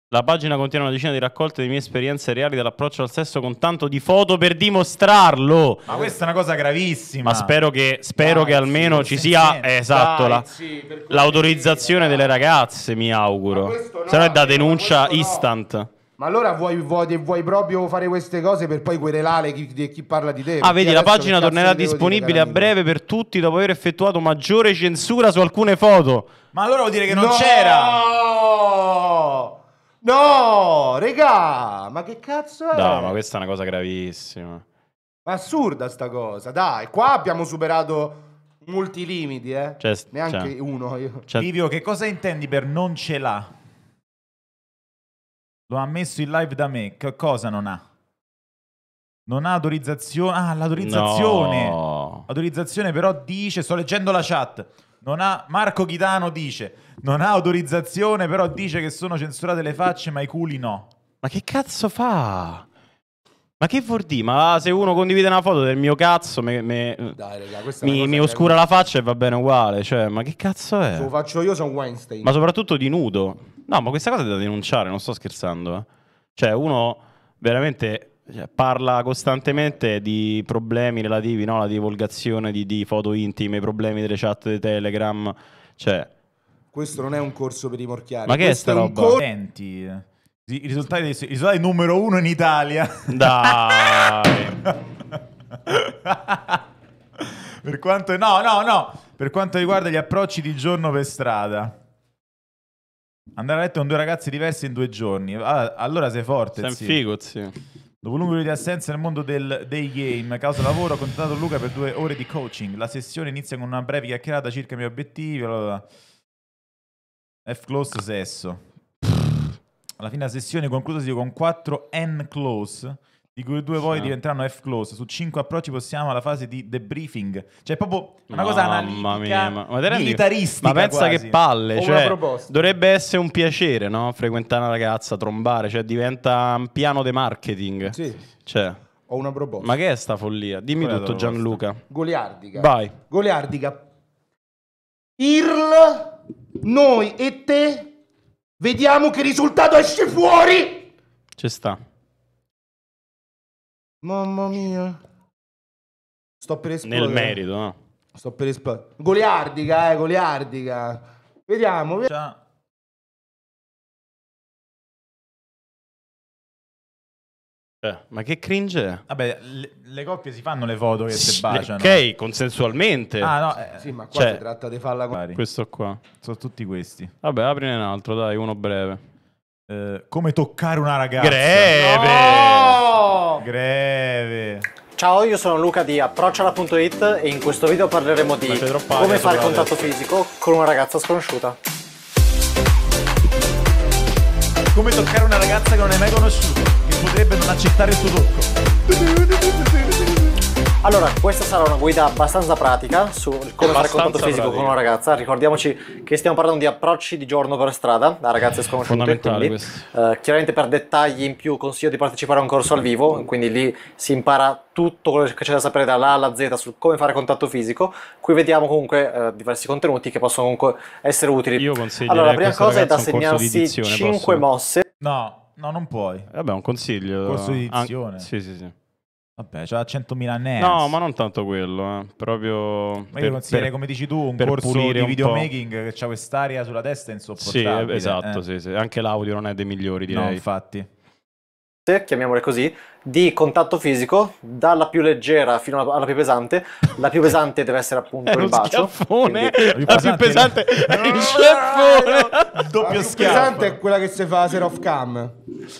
La pagina contiene una decina di raccolte di mie esperienze reali dell'approccio al sesso con tanto di foto per dimostrarlo. Ma questa è una cosa gravissima. Ma spero che, spero dai, che almeno ci sia eh, esatto, dai, la, sì, l'autorizzazione delle ragazze, mi auguro. No, Se no è da denuncia no. instant. Ma allora vuoi, vuoi, vuoi, proprio fare queste cose per poi querelare chi, chi parla di te? Ah, vedi, la pagina tornerà disponibile a breve per tutti dopo aver effettuato maggiore censura su alcune foto. Ma allora vuol dire che non no! c'era! No! No! Regà! Ma che cazzo è? No, ma questa è una cosa gravissima. Ma assurda sta cosa, dai. Qua abbiamo superato molti limiti, eh. Cioè, Neanche cioè, uno. Io. Cioè Livio, che cosa intendi per non ce l'ha? Lo ha messo in live da me. Che cosa non ha? Non ha autorizzazione. Ah, l'autorizzazione. No. Autorizzazione però dice, sto leggendo la chat. Non ha Marco Chitano dice, non ha autorizzazione, però dice che sono censurate le facce, ma i culi no. Ma che cazzo fa? Ma che vuol dire? Ma se uno condivide una foto del mio cazzo me, me, Dai, raga, mi, mi oscura è... la faccia e va bene uguale. Cioè, ma che cazzo è? Se lo faccio io sono Weinstein. Ma soprattutto di nudo. No, ma questa cosa è da denunciare, non sto scherzando. Eh. Cioè, uno veramente cioè, parla costantemente di problemi relativi alla divulgazione di, di, foto intime, problemi delle chat di Telegram. Cioè... Questo non è un corso per i morchiari. Ma che Questo è sta roba? Cor- Senti, i risultati, i risultati numero uno in Italia. Dai. per quanto... No, no, no. Per quanto riguarda gli approcci di giorno per strada. Andare a letto con due ragazzi diversi in due giorni. Ah, allora sei forte. Sei sì. figo, sì. Dopo lungo periodo di assenza nel mondo del, dei game, causa lavoro, ho contattato Luca per due ore di coaching. La sessione inizia con una breve chiacchierata circa i miei obiettivi. Allora... F-close sesso. Alla fine la sessione conclusa con 4 N-close di cui due poi sì. diventeranno F-close. Su cinque approcci possiamo alla fase di debriefing. Cioè, proprio una Mamma cosa analitica, mia, ma, ma militaristica. Ma pensa quasi. che palle, cioè, dovrebbe essere un piacere, no? Frequentare una ragazza, trombare, cioè diventa un piano di marketing. Sì. Cioè. Ho una proposta. Ma che è sta follia? Dimmi Quella tutto Gianluca. Goliardica. Vai. Goliardica. Irl, noi e te vediamo che risultato esce fuori. Ci sta. Mamma mia. Sto per esplodere. Nel merito, no? Sto per esplodere. Goliardica, eh, goliardica. Vediamo, vediamo. Eh, ma che cringe Vabbè, le, le, coppie si fanno le foto che sì, si baciano. Ok, consensualmente. Ah, no, eh, sì, ma qua cioè, si tratta di farla con... Questo qua. Sono tutti questi. Vabbè, aprine un altro, dai, uno breve. Eh, come toccare una ragazza. Greve! No! Greve. Ciao, io sono Luca di Approcciala.it e in questo video parleremo di come fare contatto adesso. fisico con una ragazza sconosciuta. Come toccare una ragazza che non hai mai conosciuto, che potrebbe non accettare il tuo tocco. Allora, questa sarà una guida abbastanza pratica su come fare contatto fisico pratica. con una ragazza. Ricordiamoci che stiamo parlando di approcci di giorno per strada da ragazze sconosciute. Quindi, eh, chiaramente per dettagli in più consiglio di partecipare a un corso al vivo, quindi lì si impara tutto quello che c'è da sapere dalla A alla Z su come fare contatto fisico. Qui vediamo comunque eh, diversi contenuti che possono comunque essere utili. Io consiglio Allora, la prima cosa è da segnarsi 5 mosse. No, no, non puoi. Vabbè, eh un consiglio. Corso di edizione. An- sì, sì, sì. Vabbè, c'ha 100.000 NES. No, ma non tanto quello, eh. proprio... Ma io per, consiglierei, come dici tu, un corso di videomaking che c'ha quest'aria sulla testa insopportabile. Sì, eh. esatto, eh. sì, sì. Anche l'audio non è dei migliori, direi. No, infatti. Chiamiamole così, di contatto fisico, dalla più leggera fino alla, più pesante. La più pesante deve essere appunto il bacio. Schiaffone. Quindi... La più pesante è il schiaffone! Doppio schiaffo. La più pesante è quella che si fa serve off cam.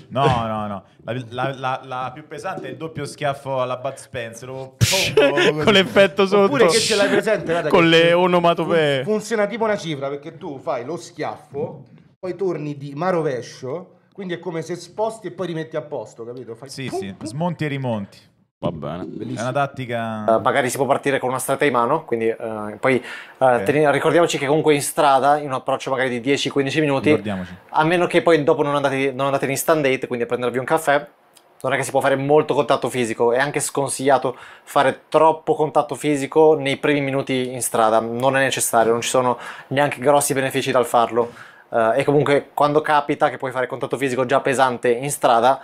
No, no, no. La, la, la, la, più pesante è il doppio schiaffo alla Bud Spencer. Oh, oh, con l'effetto sotto. Oppure che ce l'hai presente, guarda, con le onomatopee. Funziona tipo una cifra perché tu fai lo schiaffo, poi torni di ma quindi è come se sposti e poi rimetti a posto, capito? Fai sì, pum, sì, pum. smonti e rimonti. Va bene, Bellissimo. è una tattica... Uh, magari si può partire con una stretta in mano, quindi uh, poi uh, okay. ten- ricordiamoci che comunque in strada, in un approccio magari di 10-15 minuti, a meno che poi dopo non andate, non andate in stand date, quindi a prendervi un caffè, non è che si può fare molto contatto fisico, è anche sconsigliato fare troppo contatto fisico nei primi minuti in strada, non è necessario, non ci sono neanche grossi benefici dal farlo. Uh, e comunque quando capita che puoi fare contatto fisico già pesante in strada,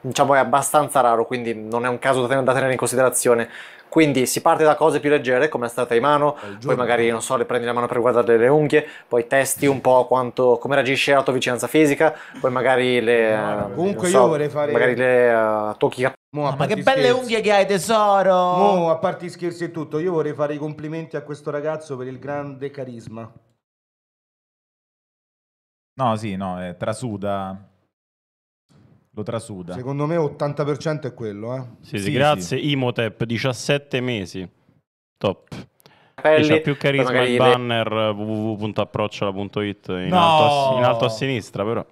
diciamo è abbastanza raro, quindi non è un caso da tenere in considerazione. Quindi si parte da cose più leggere come la strada di mano, poi magari non so, le prendi la mano per guardare le unghie, poi testi un po' quanto, come reagisce la tua vicinanza fisica, poi magari le... Eh, no, comunque so, io vorrei fare... Magari le uh, tocchi cap- Mo, ma che belle scherzi. unghie che hai tesoro! Mo, a parte scherzi e tutto, io vorrei fare i complimenti a questo ragazzo per il grande carisma. No, sì, no, è trasuda lo trasuda. Secondo me 80% è quello. Eh? Sì, sì, sì, grazie. Sì. Imotep, 17 mesi. Top. Pelli, c'ha più carisma il banner le... www.approcciola.it in, no! alto a, in alto a sinistra, però.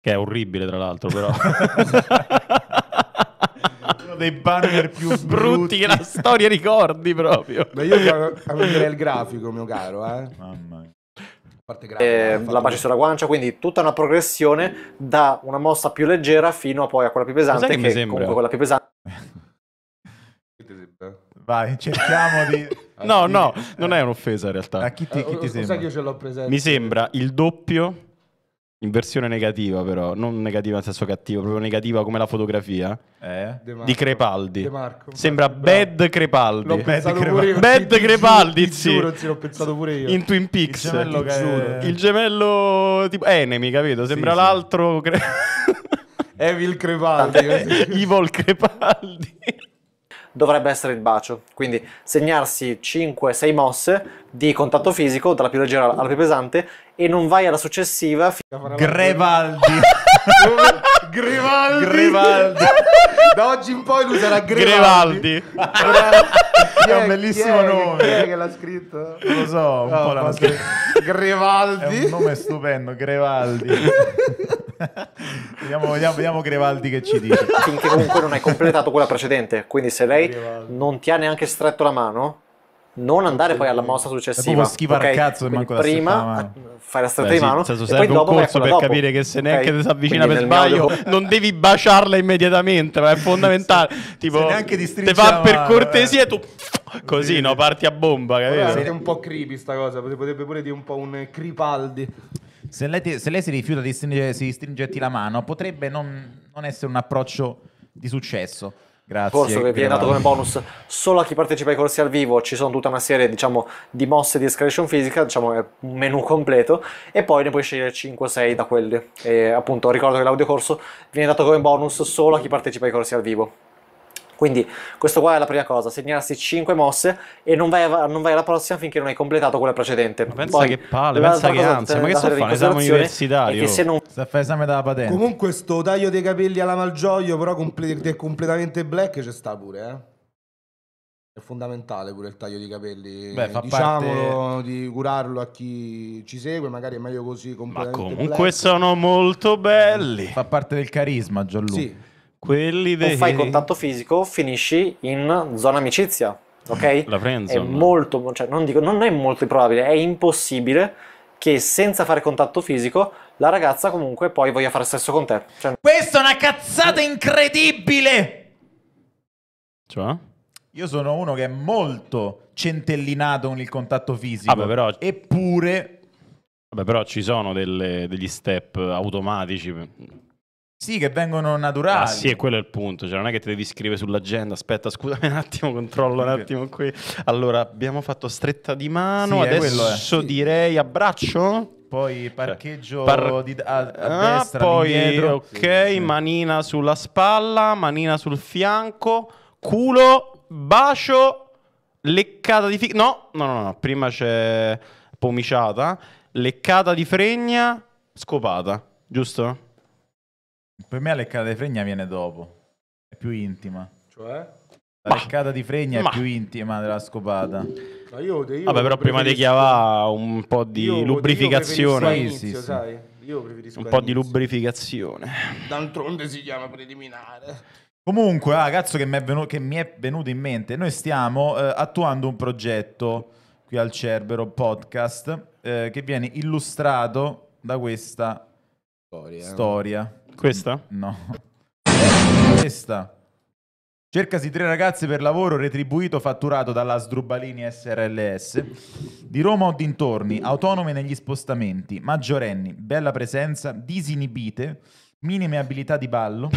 Che è orribile, tra l'altro, però. Uno dei banner più brutti, brutti che la storia ricordi proprio. Ma io voglio vedere il grafico, mio caro. Eh? Mamma mia. Grave, eh, eh, la pace sulla guancia, quindi tutta una progressione da una mossa più leggera fino a poi a quella più pesante, che, che sembra? comunque quella più pesante... Vai, cerchiamo di... Ah, no, no, non è un'offesa in realtà. Eh, a chi ti, chi ti sembra? Sai che io ce l'ho presente. Mi sembra il doppio in versione negativa però, non negativa nel senso cattivo, proprio negativa come la fotografia eh? di Crepaldi. Marco, Sembra Bad Crepaldi. L'ho pensato Bad pure io. Bad ti, Crepaldi, ti, ti, sì. Giuro, sì, l'ho pensato pure io. In Twin Peaks. Il gemello, che... il gemello tipo Enemy, capito? Sembra sì, l'altro sì. Cre... Evil Crepaldi. Eh, Evil Crepaldi. Dovrebbe essere il bacio, quindi segnarsi 5-6 mosse di contatto fisico, dalla più leggera alla più pesante, e non vai alla successiva. Grevaldi. Grevaldi. Grevaldi. Da oggi in poi lui sarà Grevaldi. Grevaldi. è un bellissimo nome. Chi è che l'ha scritto? Lo so, un no, po' la scritto. Grevaldi. È un nome stupendo, Grevaldi. vediamo, vediamo, vediamo, Grevaldi che ci dice. Finché comunque non hai completato quella precedente, quindi se lei Grevaldi. non ti ha neanche stretto la mano, non andare poi alla mossa successiva. Schiva okay? cazzo cioè, se manco prima fare la strada di mano sì, e poi dopo un corso per dopo. capire che se neanche okay? ti si avvicina Quindi per sbaglio mio... non devi baciarla immediatamente, ma è fondamentale. tipo, se neanche ti stringe te va per cortesia e eh. tu così, no, parti a bomba, capito? Siete un po' creepy sta cosa, potrebbe pure dire un po' un cripaldi. Se lei, ti, se lei si rifiuta di, stringe, di stringerti la mano, potrebbe non, non essere un approccio di successo. Grazie. Corso che viene dato come bonus solo a chi partecipa ai corsi al vivo, ci sono tutta una serie diciamo, di mosse di escalation fisica, diciamo è un menu completo e poi ne puoi scegliere 5 o 6 da quelli. E appunto ricordo che l'audio corso viene dato come bonus solo a chi partecipa ai corsi al vivo. Quindi questo qua è la prima cosa, segnarsi 5 mosse e non vai, non vai alla prossima finché non hai completato quella precedente. Ma pensa Poi, che palle, pensa che ansia, ma che sto fare esame universitario? Che se non... Sta fare esame della patente. Comunque sto taglio dei capelli alla Malgioglio, però comple completamente black ci sta pure, eh. È fondamentale pure il taglio dei capelli. Beh, fa Diciamolo parte... di curarlo a chi ci segue, magari è meglio così. Ma comunque black. sono molto belli. Fa parte del carisma, Gianluca. Sì. Quelli veri. O fai contatto fisico, finisci in zona amicizia, eh, ok? La prendo. È molto, cioè, non, dico, non è molto improbabile, è impossibile che senza fare contatto fisico la ragazza comunque poi voglia fare sesso con te. Cioè... Questa è una cazzata incredibile! Cioè? Io sono uno che è molto centellinato con il contatto fisico. Vabbè, però... Eppure... Vabbè, però ci sono delle, degli step automatici. Sì, che vengono ah, naturali. Ah, sì, e quello è il punto. Cioè, non è che ti devi scrivere sull'agenda. Aspetta, scusami un attimo, controllo un attimo qui. Allora, abbiamo fatto stretta di mano. Sì, Adesso eh. direi abbraccio. Poi cioè, parcheggio Par- di, a, a ah, poi, dietro. Ok, sì, sì. manina sulla spalla, manina sul fianco, culo, bacio, leccata di figa. No, no, no, no, prima c'è pomiciata, leccata di fregna, scopata, giusto? Per me la leccata di fregna viene dopo, è più intima. Cioè? La leccata di fregna ma. è più intima della scopata. Ma io, io Vabbè, però prima di chiavare un po' di io, lubrificazione. Io inizio, sì, sì. sai? Io preferisco un po' di lubrificazione. D'altronde si chiama preliminare. Comunque, ah, cazzo, che mi, venuto, che mi, è venuto, in mente, noi stiamo eh, attuando un progetto qui al Cerbero Podcast eh, che viene illustrato da questa storia. storia. Questa? No. Questa. Cercasi tre ragazze per lavoro retribuito fatturato dalla Sdrubalini SRLS. Di Roma o dintorni, autonome negli spostamenti, maggiorenni, bella presenza, disinibite, minime abilità di ballo,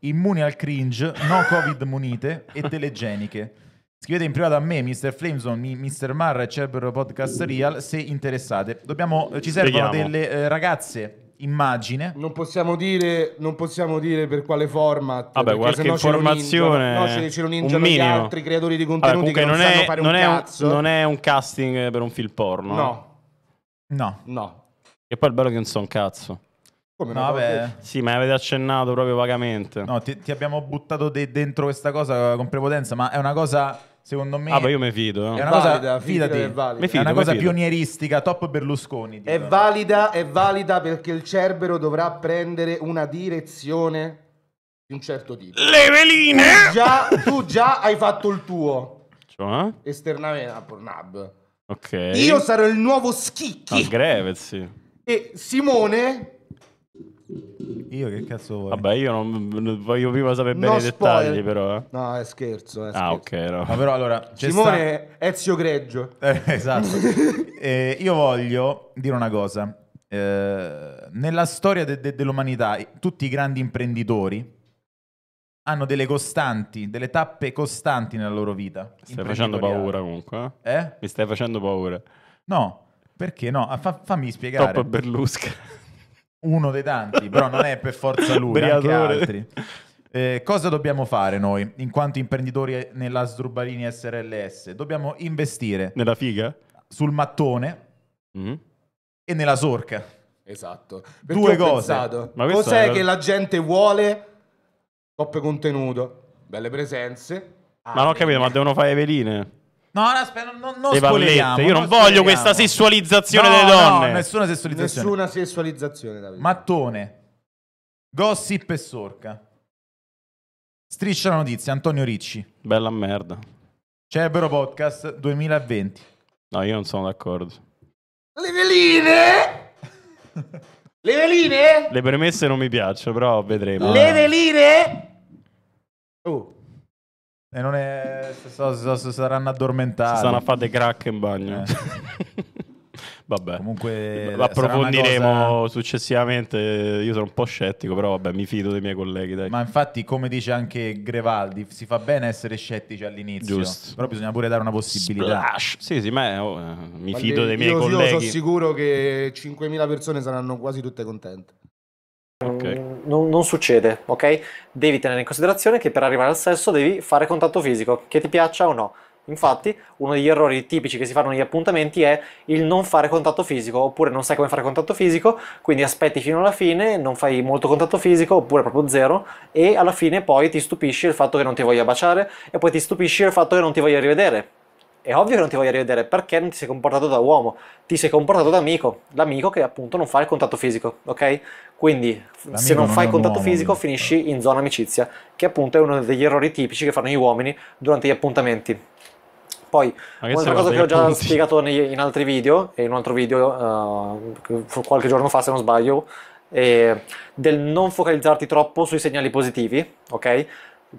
immuni al cringe, no covid munite e telegeniche. Scrivete in privato a me, Mr. Flameson, Mr. Marra e Cerbero Podcast Real se interessate. Dobbiamo, eh, ci servono Speriamo. delle eh, ragazze immagine. Non possiamo dire, non possiamo dire per quale format. Vabbè, qualche informazione. No, ce lo ningiano gli altri creatori di contenuti Vabbè, che non, non sanno è, fare non un è cazzo. non è un casting per un film porno. No. No. No. E poi il bello che non so un cazzo. Come no, vabbè. Sì, ma avete accennato proprio vagamente. No, ti, ti abbiamo buttato de- dentro questa cosa con prepotenza, ma è una cosa secondo me. Ah, beh, io mi fido. Eh. È una valida, cosa, fidati, è, Fido, è una cosa pionieristica, top Berlusconi. Dico. È valida, è valida perché il Cerbero dovrà prendere una direzione di un certo tipo. Le veline! Tu già, tu già hai fatto il tuo. Cioè? Esternamente a ah, Pornhub. Ok. Io sarò il nuovo schicchi. A Grevez, sì. E Simone io che cazzo vuoi? Vabbè, io non, voglio prima sapere bene no i dettagli, però. Eh. No, è scherzo. È ah, scherzo. Ah, ok. No. Ma però allora. Simone sta... Ezio Greggio. Eh, esatto. eh, io voglio dire una cosa. Eh, nella storia de- de- dell'umanità, tutti i grandi imprenditori hanno delle costanti, delle tappe costanti nella loro vita. Mi stai facendo paura comunque. Eh? eh? Mi stai facendo paura. No, perché no? Ah, fa- fammi spiegare. Top Berlusca uno dei tanti, però non è per forza lui, Briatore. anche altri. Eh, cosa dobbiamo fare noi, in quanto imprenditori nella Sdrubalini SRLS? Dobbiamo investire. Nella figa? Sul mattone mm-hmm. e nella sorca. Esatto. Perché Due cose. Pensato, cos'è era... che la gente vuole? Top contenuto, belle presenze. Ah, ma non ho capito, ma ah, devono fare veline. No, no, aspetta, non, non spoileriamo. Io non, non voglio questa sessualizzazione no, delle donne. No, nessuna sessualizzazione. Nessuna sessualizzazione, Davide. Mattone. Gossip e Sorca. Striscia la notizia, Antonio Ricci. Bella merda. Cerbero Podcast 2020. No, io non sono d'accordo. Le veline? Le veline? Le premesse non mi piacciono, però vedremo. Le veline? Oh. E non è... Se, so, se, so, se saranno addormentati. Si saranno a fare dei crack in bagno. Eh. Vabbè, comunque l'approfondiremo cosa... successivamente. Io sono un po' scettico, però vabbè, mi fido dei miei colleghi. Dai. Ma infatti, come dice anche Grevaldi, si fa bene essere scettici all'inizio, Giusto. però bisogna pure dare una possibilità. Splash. Sì, sì, ma oh, mi ma fido dei miei io, colleghi. Io sono sicuro che 5.000 persone saranno quasi tutte contente. Mm, non, non, succede, ok? Devi tenere in considerazione che per arrivare al sesso devi fare contatto fisico, che ti piaccia o no. Infatti, uno degli errori tipici che si fanno negli appuntamenti è il non fare contatto fisico, oppure non sai come fare contatto fisico, quindi aspetti fino alla fine, non fai molto contatto fisico, oppure proprio zero, e alla fine poi ti stupisci il fatto che non ti voglia baciare, e poi ti stupisci il fatto che non ti voglia rivedere, è ovvio che non ti voglio rivedere perché non ti sei comportato da uomo, ti sei comportato da amico, l'amico che appunto non fa il contatto fisico, ok? Quindi se non, non fai contatto uomo, fisico finisci in zona amicizia, che appunto è uno degli errori tipici che fanno gli uomini durante gli appuntamenti. Poi, un'altra cosa che ho già appunti. spiegato in altri video, e in un altro video uh, qualche giorno fa se non sbaglio, è del non focalizzarti troppo sui segnali positivi, ok?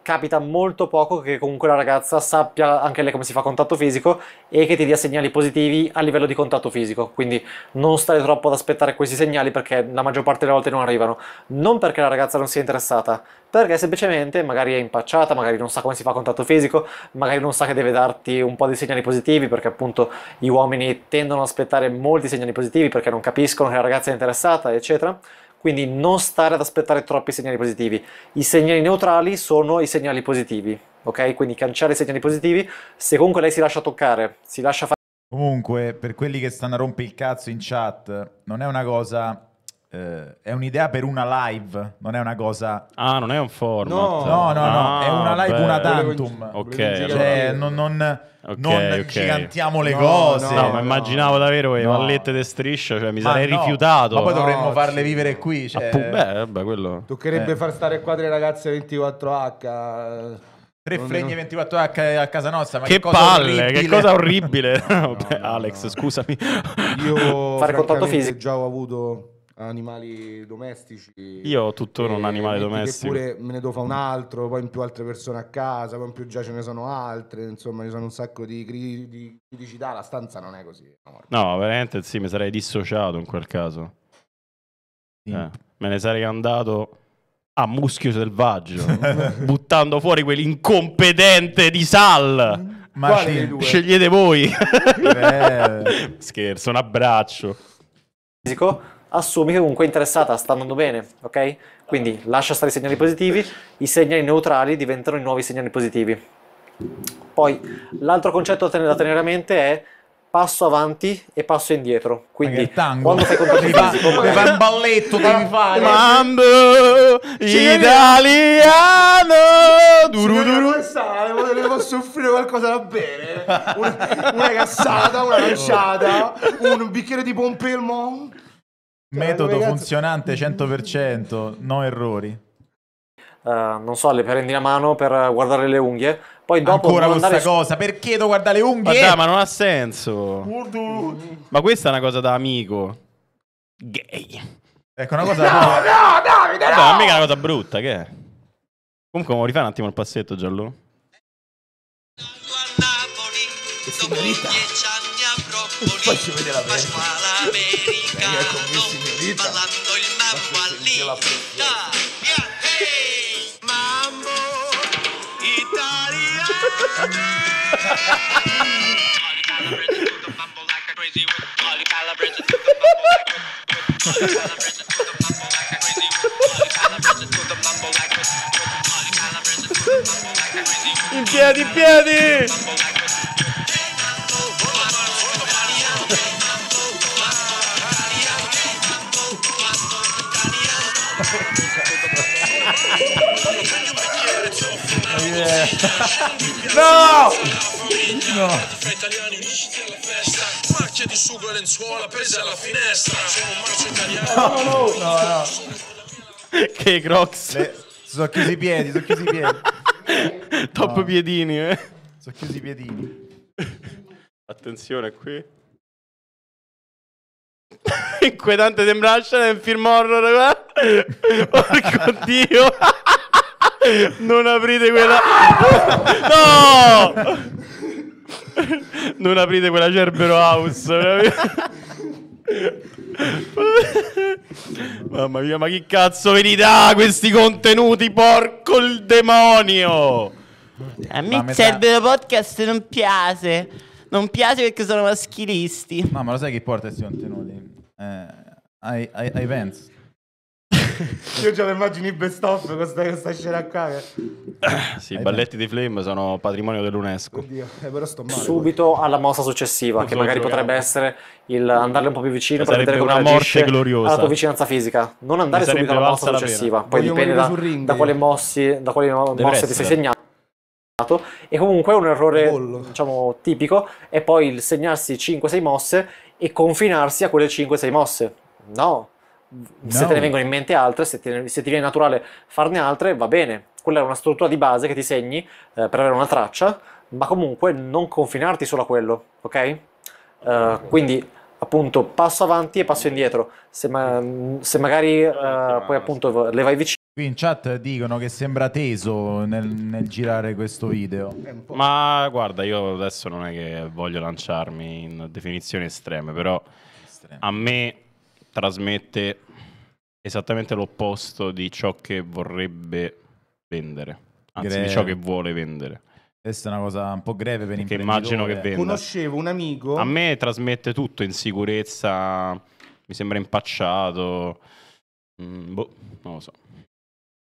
capita molto poco che comunque la ragazza sappia anche lei come si fa contatto fisico e che ti dia segnali positivi a livello di contatto fisico, quindi non stare troppo ad aspettare questi segnali perché la maggior parte delle volte non arrivano, non perché la ragazza non sia interessata, perché semplicemente magari è impacciata, magari non sa come si fa contatto fisico, magari non sa che deve darti un po' di segnali positivi perché appunto gli uomini tendono ad aspettare molti segnali positivi perché non capiscono che la ragazza è interessata, eccetera quindi non stare ad aspettare troppi segnali positivi. I segnali neutrali sono i segnali positivi, ok? Quindi cancellare i segnali positivi, se comunque lei si lascia toccare, si lascia fare... Comunque, per quelli che stanno a rompere il cazzo in chat, non è una cosa Uh, è un'idea per una live, non è una cosa. Ah, non è un format. No, no, no, no. Ah, è una live, beh. una tantum. Ok. Cioè, cioè non, non, okay, non okay. gigantiamo le no, cose. No, no, ma immaginavo davvero le vallette di striscia, cioè mi ma sarei rifiutato. Ma poi dovremmo farle cioè... vivere qui. Cioè... Appu- beh, vabbè, quello. Toccherebbe eh. far stare qua tre ragazze 24H. Tre non fregni 24H a casa nostra. Ma che, che palle, orribile. che cosa orribile. Alex, scusami. Io. Fare contatto fisico. Già ho avuto animali domestici. Io ho tuttora un animale domestico. Eppure me ne devo fare un altro, poi in più altre persone a casa, poi in più già ce ne sono altre, insomma ci sono un sacco di, cri- di criticità, la stanza non è così. Enorme. No, veramente sì, mi sarei dissociato in quel caso. Sì. Eh, me ne sarei andato a muschio selvaggio, buttando fuori quell'incompetente di Sal. Ma scegliete voi. Scherzo, un abbraccio. Fisico? assumi che comunque è interessata, sta andando bene, ok? Quindi lascia stare i segnali positivi, i segnali neutrali diventano i nuovi segnali positivi. Poi l'altro concetto da tenere, da tenere a mente è passo avanti e passo indietro. Quindi quando fai contatto fisico, fa, magari... fa un balletto devi fare. Mambo italiano. Duru duru. Pensare, volevo soffrire qualcosa da bere. Una, una cassata, una lanciata, un bicchiere di Pompelmont. Cioè, Metodo funzionante 100%, mm, no errori. Uh, non so, le prendi la mano per guardare le unghie. Poi dopo Ancora questa andare... cosa, perché devo guardare le unghie? Guarda, ma non ha senso. Urdu. Ma questa è una cosa da amico. Gay. Ecco, una cosa... No, nuova. no, Davide, no! Vabbè, mica una cosa brutta, che è? Comunque, vuoi rifare un attimo il passetto, Giallo? Che signorita! Faccio vedere la verità Pasqua all'americano, ballando il mambo all'Italia. Hey, mambo In piedi, in piedi! no! No! Macchia di sugo e lenzuola presa alla finestra no, no, no. Che crocs Le... Sono chiusi i piedi, sono chiusi i piedi Top no. piedini, eh Sono chiusi i piedini Attenzione qui Inquietante sembra la scena del film horror, guarda. Eh? Porco Dio. Non aprite quella... no! Non aprite quella Cerbero House. Mamma mia, ma chi cazzo venite a ah, questi contenuti? Porco il demonio! A me il Cerbero Podcast non piace. Non piace perché sono maschilisti. No, ma lo sai chi porta questi contenuti? Eh, ai, ai, Vents. Io già mi immagini best of questa, questa scena qua. Che... Sì, i balletti di Flame sono patrimonio dell'UNESCO. Oddio, eh, però sto male, Subito poi. alla mossa successiva, Tutto che magari giocato. potrebbe essere il andarle un po' più vicino per vedere come una morte gloriosa. La tua vicinanza fisica. Non andare subito alla mossa successiva, poi Voglio dipende da, da, quali mossi, da quali mosse ti sei segnato segnato e comunque è un errore diciamo, tipico è poi il segnarsi 5-6 mosse e confinarsi a quelle 5-6 mosse. No, se te ne vengono in mente altre, se, te, se, ti viene naturale farne altre, va bene. Quella è una struttura di base che ti segni eh, per avere una traccia, ma comunque non confinarti solo a quello, ok? Uh, quindi appunto passo avanti e passo indietro. Se, ma, se magari uh, poi appunto le vai vicino. Qui in chat dicono che sembra teso nel, nel girare questo video. Ma guarda, io adesso non è che voglio lanciarmi in definizioni estreme, però estreme. a me trasmette esattamente l'opposto di ciò che vorrebbe vendere, anzi Greve. di ciò che vuole vendere. Questa è una cosa un po' greve per Perché immagino che venda. Conoscevo un amico. A me trasmette tutto insicurezza, mi sembra impacciato. Mm, boh, non lo so.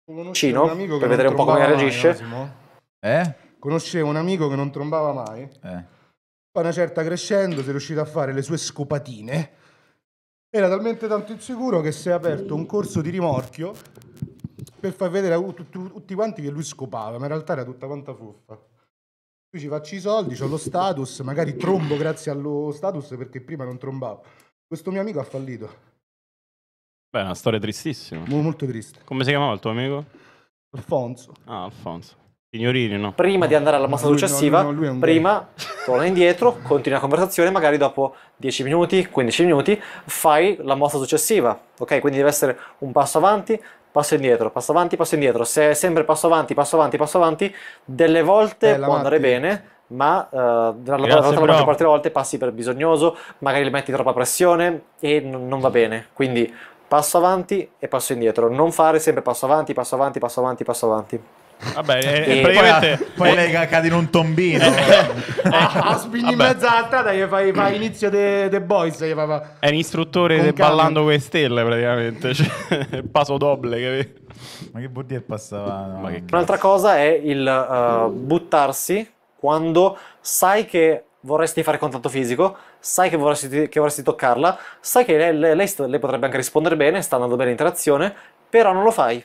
Conoscere Cino, per vedere un po' come reagisce. Mai, eh? Conosceva un amico che non trombava mai. Eh. Poi una certa crescendo si è riuscito a fare le sue scopatine. Era talmente tanto insicuro che si è aperto un corso di rimorchio per far vedere a tutti, tutti quanti che lui scopava, ma in realtà era tutta quanta fuffa. Lui ci faccio i soldi, ho lo status, magari trombo grazie allo status perché prima non trombavo. Questo mio amico ha fallito. Beh, è una storia tristissima. Mo- Molto triste. Come si chiamava il tuo amico? Alfonso. Ah, Alfonso. Signorini, no? Prima di andare alla mossa Lui no, successiva, no, lui è un prima torna indietro, continui la conversazione, magari dopo 10 minuti, 15 minuti, fai la mossa successiva. Ok, quindi deve essere un passo avanti, passo indietro, passo avanti, passo indietro. Se è sempre passo avanti, passo avanti, passo avanti, delle volte Bella, può andare Matti. bene, ma eh, la, Grazie, la, la maggior parte delle volte passi per bisognoso, magari le metti troppa pressione e n- non va bene. Quindi passo avanti e passo indietro. Non fare sempre passo avanti, passo avanti, passo avanti, passo avanti. Vabbè, eh, e, e eh, praticamente... poi, poi lei cade in un tombino. Eh, ah, a spingi in mezzo alla fai, fai inizio dei de boys. Fa... È un istruttore de ballando con le stelle praticamente. Cioè, paso doble, capito? Ma che vuol dire passava? Un'altra cosa è il uh, buttarsi quando sai che vorresti fare contatto fisico, sai che vorresti, che vorresti toccarla, sai che lei, lei, lei potrebbe anche rispondere bene, sta andando bene in interazione, però non lo fai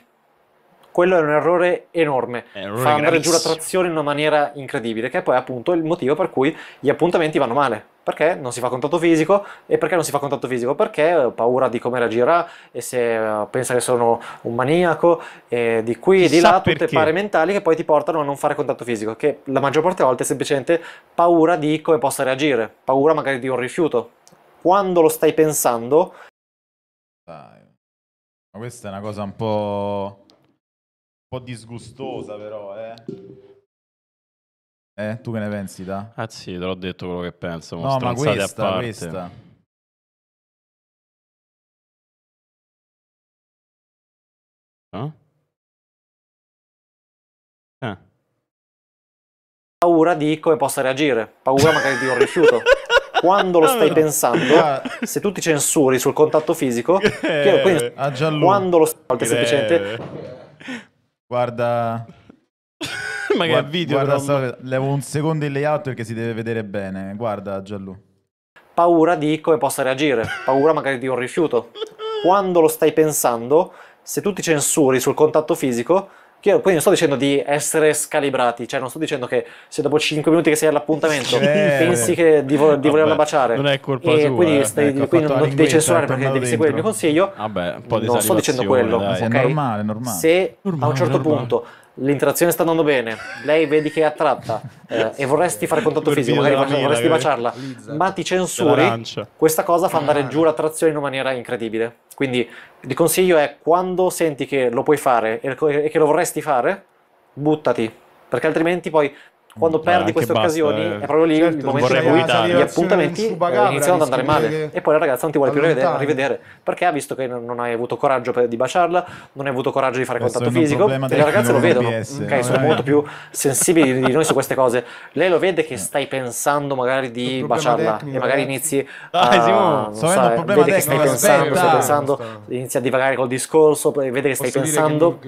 quello è un errore enorme. È un errore Fa andare giù la trazione in una maniera incredibile, che è poi appunto il motivo per cui gli appuntamenti vanno male. Perché non si fa contatto fisico? E perché non si fa contatto fisico? Perché eh, ho paura di come reagirà e se eh, pensa che sono un maniaco, e eh, di qui e di là, tutte pare mentali che poi ti portano a non fare contatto fisico, che la maggior parte delle volte è semplicemente paura di come possa reagire, paura magari di un rifiuto. Quando lo stai pensando... Dai. Ma questa è una cosa un po' po' disgustosa però, eh. Eh, tu che ne pensi, da? Ah sì, te l'ho detto quello che penso. No, ma questa, questa. Eh? Eh. Paura di come possa reagire, paura magari di un rifiuto. Quando lo stai pensando, ah. se tu ti censuri sul contatto fisico, quindi, quando lo stai semplicemente Guarda... Magari guarda, video guarda sto, levo un secondo il layout perché si deve vedere bene. Guarda, Giallù. Paura di come possa reagire, paura magari di un rifiuto. Quando lo stai pensando, se tu ti censuri sul contatto fisico, che io quindi non sto dicendo di essere scalibrati, cioè non sto dicendo che se dopo 5 minuti che sei all'appuntamento eh, pensi che di, vo- di volerla baciare. Non è colpa e sua. Quindi, stai, ecco, quindi non ti devi censurare eh, perché devi seguire il mio consiglio. Vabbè, un po' di Non sto dicendo quello. Dai. Okay? È normale, è normale. Se normale, a un certo punto l'interazione sta andando bene, lei vedi che è attratta eh, e vorresti fare contatto fisico, magari mela, vorresti baciarla, ma ti censuri, questa cosa fa andare giù l'attrazione in una maniera incredibile. Quindi il consiglio è quando senti che lo puoi fare e che lo vorresti fare, buttati, perché altrimenti poi quando eh, perdi ah, queste basta, occasioni eh. è proprio lì certo, il momento in cui gli appuntamenti iniziano ad andare male e poi la ragazza non ti vuole più rivedere, rivedere, perché ha visto che non hai avuto coraggio di baciarla non hai avuto coraggio di fare Questo contatto fisico e le ragazze lo vedono BS, okay, sono eh. molto più sensibili di noi su queste cose lei lo vede che eh. stai pensando magari di baciarla tecnico, e magari eh. inizi a Dai, sai, so, vede che stai pensando, stai pensando inizia a divagare col discorso vede che stai pensando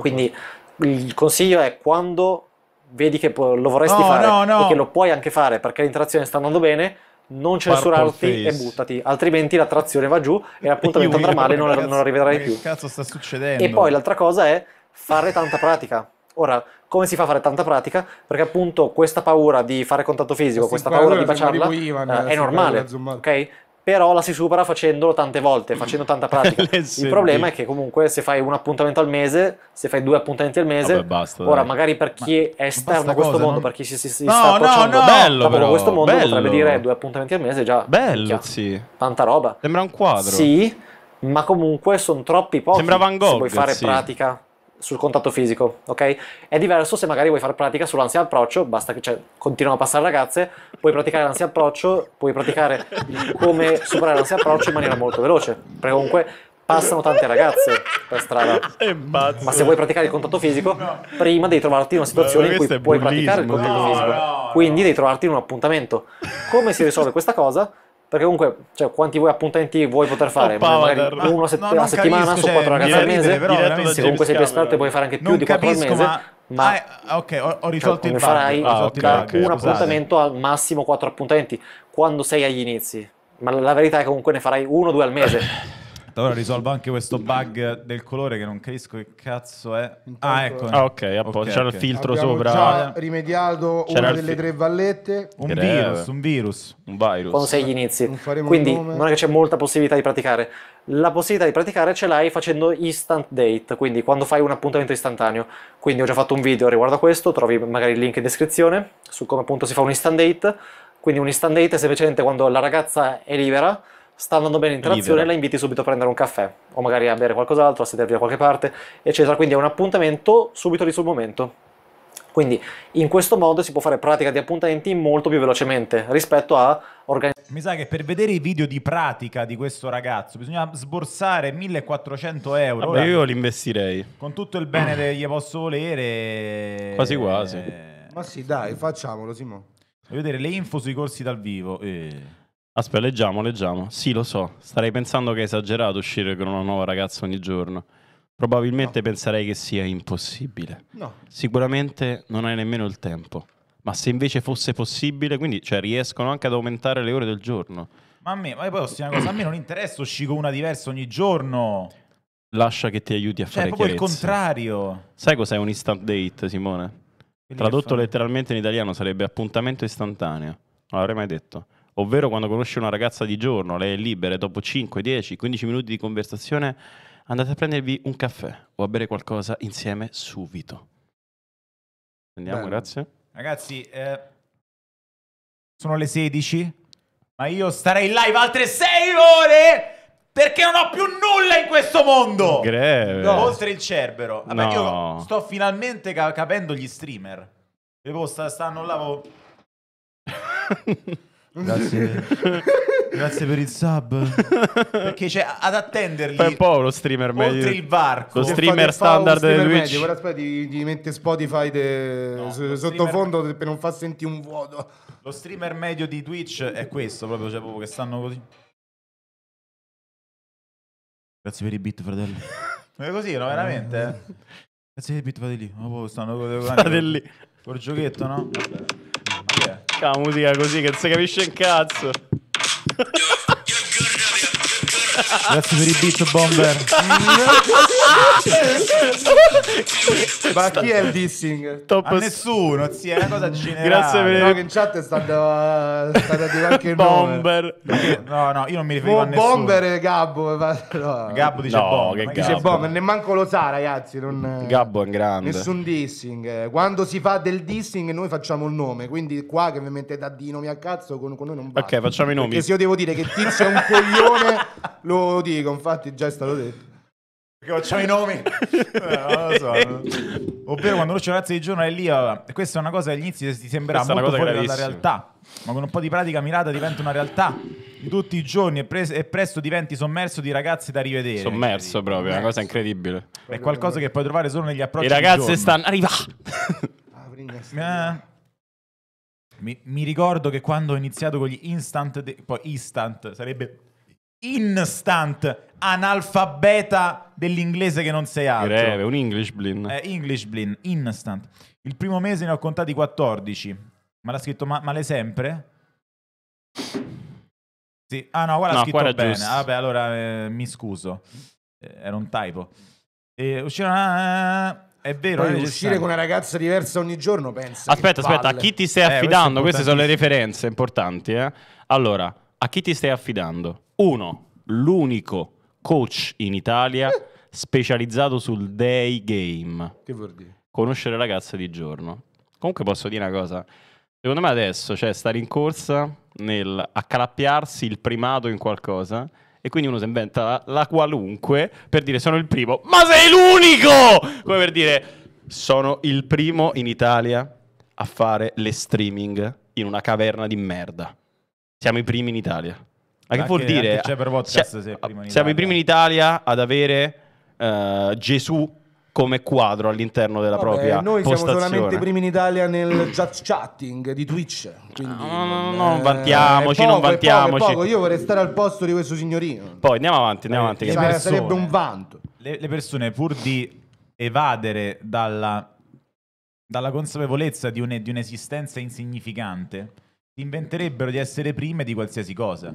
quindi il consiglio è quando vedi che lo vorresti no, fare no, no. e che lo puoi anche fare perché l'interazione sta andando bene, non censurarti e buttati, altrimenti la trazione va giù e l'appuntamento andrà male e non, non la rivedrai più. Che cazzo sta succedendo? E poi l'altra cosa è fare tanta pratica. Ora, come si fa a fare tanta pratica? Perché appunto questa paura di fare contatto fisico, questa paura di baciarla, Ivan, eh, è normale, ok? però la si supera facendolo tante volte, facendo tanta pratica. Eh, Il problema è che comunque se fai un appuntamento al mese, se fai due appuntamenti al mese, Vabbè, basta, ora dai. magari per chi Ma è esterno a questo cosa, mondo, no? per chi si, si, si no, sta approcciando no, no, bello, però, questo mondo, bello. potrebbe dire due appuntamenti al mese già. Bello, sì. Tanta roba. Sembra un quadro. Sì. Ma comunque sono troppi pochi. Sembra Van Gogh. Se vuoi fare sì. pratica sul contatto fisico, ok? È diverso se magari vuoi fare pratica sull'ansia approccio, basta che cioè, continuano a passare ragazze, puoi praticare l'ansia approccio, puoi praticare come superare l'ansia approccio in maniera molto veloce, perché comunque passano tante ragazze per strada. Ma se vuoi praticare il contatto fisico, no. prima devi trovarti in una situazione Beh, in cui puoi praticare il contatto no, fisico. No, Quindi devi trovarti in un appuntamento. Come si risolve questa cosa? Perché comunque, cioè, quanti voi appuntamenti vuoi poter fare? Oh, magari uno a sett- no, settimana capisco, su cioè, quattro ragazze al mese? Però, se comunque sei più esperto puoi fare anche più non di quattro al mese. Ma... ma ah, ok, ho, ho cioè, risolto cioè, il bug. farai ah, okay, da okay, un scusate. appuntamento al massimo quattro appuntamenti quando sei agli inizi. Ma la verità è che comunque ne farai uno o due al mese aspetta, ora risolvo anche questo bug del colore che non capisco che cazzo è. Ah, Intanto... Ah, ecco. Ah, ok, a okay, okay. il filtro Abbiamo sopra. Già rimediato c'era una delle tre vallette. Un Greve. virus, un virus. Un virus. Quando sei inizi. Non Quindi non è che c'è molta possibilità di praticare. La possibilità di praticare ce l'hai facendo instant date, quindi quando fai un appuntamento istantaneo. Quindi ho già fatto un video riguardo a questo, trovi magari il link in descrizione su come appunto si fa un instant date. Quindi un instant date è semplicemente quando la ragazza è libera, sta andando bene in trazione, la inviti subito a prendere un caffè o magari a bere qualcos'altro, a sedervi da qualche parte, eccetera. Quindi è un appuntamento subito lì sul momento. Quindi in questo modo si può fare pratica di appuntamenti molto più velocemente rispetto a organizzare. Mi sa che per vedere i video di pratica di questo ragazzo bisogna sborsare 1400 euro. Vabbè, Ora, io li investirei. Con tutto il bene che gli posso volere. Eh, quasi quasi. Eh... Ma sì, dai, facciamolo, Simo. Vedere le info sui corsi dal vivo. Eh. Aspetta, leggiamo, leggiamo. Sì, lo so. Starei pensando che è esagerato uscire con una nuova ragazza ogni giorno. Probabilmente no. penserei che sia impossibile. No. Sicuramente non hai nemmeno il tempo. Ma se invece fosse possibile, quindi cioè, riescono anche ad aumentare le ore del giorno. Ma a me, ma poi posso una cosa, a me non interessa uscire con una diversa ogni giorno. Lascia che ti aiuti a cioè, fare chiarezza. È proprio il contrario. Sai cos'è un instant date, Simone? Quelli Tradotto letteralmente in italiano sarebbe appuntamento istantaneo. Non l'avrei mai detto ovvero quando conosci una ragazza di giorno, lei è libera, e dopo 5, 10, 15 minuti di conversazione andate a prendervi un caffè o a bere qualcosa insieme subito. Andiamo, Bene. grazie. Ragazzi, eh, sono le 16, ma io starei in live altre 6 ore! Perché non ho più nulla in questo mondo! Greve. No, oltre il Cerbero. Vabbè, no. io sto finalmente capendo gli streamer. Le posta stanno là. Oh. Grazie. Grazie per il sub. Perché c'è cioè, ad attenderli. È un po' lo streamer medio. Oltre il varco. Lo streamer standard di Twitch. Ora aspetta, ti mette Spotify de... no, s- sottofondo per non far sentire un vuoto. Lo streamer medio di Twitch è questo proprio, cioè proprio che stanno così. Grazie per i beat, fratello. è così, no? Veramente? Eh? Grazie per i beat, fratelli. Oh, stanno così. le Fratelli. Col giochetto, no? Vabbè. La musica così che non si capisce un cazzo. Grazie per il beat bomber. Ma chi è il dissing? Top a nessuno, sì, è una cosa generale. Grazie per no, che in chat è stato, stato dire anche il bomber. No, no, io non mi riferivo oh, a nessuno. Bomber e Gabbo. No. Gabbo dice no, bomber. Che dice Gabbo. bomber, nemanco lo sa, ragazzi, non... Gabbo è grande. Nessun dissing. Quando si fa del dissing noi facciamo il nome, quindi qua che mi mette da di nomi a cazzo con, con noi non va. Ok, facciamo i nomi. Perché se io devo dire che tizio è un coglione Lo dico, infatti già è stato detto. Perché facciamo i nomi? eh, non lo so. Eh. Ovvero quando Lucio Razzi di giorno è lì, questa è una cosa che all'inizio ti sembra Questa molto fuori dalla realtà, ma con un po' di pratica mirata diventa una realtà di tutti i giorni e, pres- e presto diventi sommerso di ragazze da rivedere. Sommerso proprio, è una cosa incredibile. È qualcosa che puoi trovare solo negli approcci. I ragazzi stanno arriva. Ah, Pringles. Eh. Mi, mi ricordo che quando ho iniziato con gli instant, de- poi instant sarebbe instant analfabeta dell'inglese che non sei altro. Greve, un English blin. Eh, English blin, instant. Il primo mese ne ho contati 14. Ma l'ha scritto ma- male sempre? Sì. Ah no, guarda, no, scritto guarda bene. Ah, vabbè, allora eh, mi scuso. Eh, era un typo. Eh, uscirà... Ah, ah, ah, è vero, Poi, è eh, uscire con una ragazza diversa ogni giorno, pensa. Aspetta, aspetta, a chi ti stai eh, affidando? Queste sono le referenze importanti, eh. Allora, a chi ti stai affidando? Uno, l'unico coach in Italia eh. specializzato sul day game. Che vuol dire? Conoscere ragazze di giorno. Comunque posso dire una cosa. Secondo me adesso c'è cioè, stare in corsa nel accalappiarsi il primato in qualcosa e quindi uno si inventa la, la qualunque per dire sono il primo, ma sei l'unico! Come per dire sono il primo in Italia a fare le streaming in una caverna di merda. Siamo i primi in Italia. Ma che vuol dire? Podcast, cioè, ah, siamo i primi in Italia ad avere uh, Gesù come quadro all'interno della Vabbè, propria noi postazione. Noi siamo solamente i primi in Italia nel chat chatting di Twitch. Quindi, no, no, no, non eh, vantiamoci, poco, non vantiamoci. Poco, poco. Io vorrei stare al posto di questo signorino. Poi andiamo avanti, andiamo eh, avanti. Che persone, sarebbe un vanto. Le, le, persone pur di evadere dalla, dalla consapevolezza di, un, di un'esistenza insignificante inventerebbero di essere prime di qualsiasi cosa.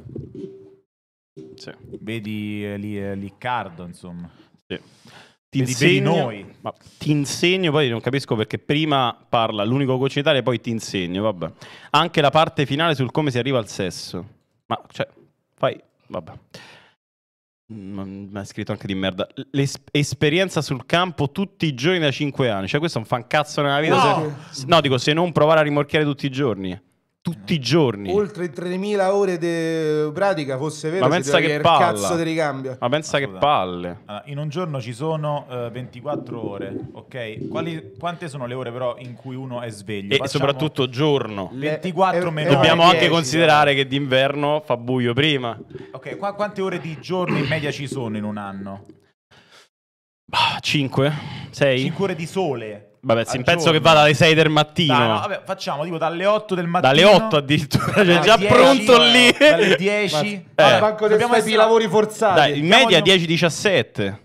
Sì. Vedi eh, lì, eh, Liccardo, insomma. Sì. Ti insegno, noi. ma ti insegno, poi non capisco perché prima parla l'unico coach d'Italia e poi ti insegno, vabbè. Anche la parte finale sul come si arriva al sesso. Ma, cioè, fai, vabbè. Mm, Ma è scritto anche di merda. L'esperienza sul campo tutti i giorni da 5 anni. Cioè, questo è fa un cazzo nella vita. se- No, dico, se non provare a rimorchiare tutti i giorni tutti i giorni. Oltre 3.000 ore di pratica, fosse vero, ma pensa che palle. cazzo di ricambio. Ma pensa che palle. Allora, in un giorno ci sono uh, eh, 24 ore, ok? Quali, quante sono le ore però in cui uno è sveglio? E Facciamo soprattutto giorno. 24 le, meno Dobbiamo anche considerare eh. che d'inverno fa buio prima. Ok, qua quante ore di giorno in media ci sono in un anno? 5, 6. 5 ore di sole. Vabbè, sì, penso che vada alle 6 del mattino. Dai, no, vabbè, facciamo tipo dalle 8 del mattino. Dalle 8 addirittura, cioè, già 10, pronto no, lì. Eh, dalle 10. Ma, eh. Banco dobbiamo essere... lavori forzati. Dai, in media 10-17.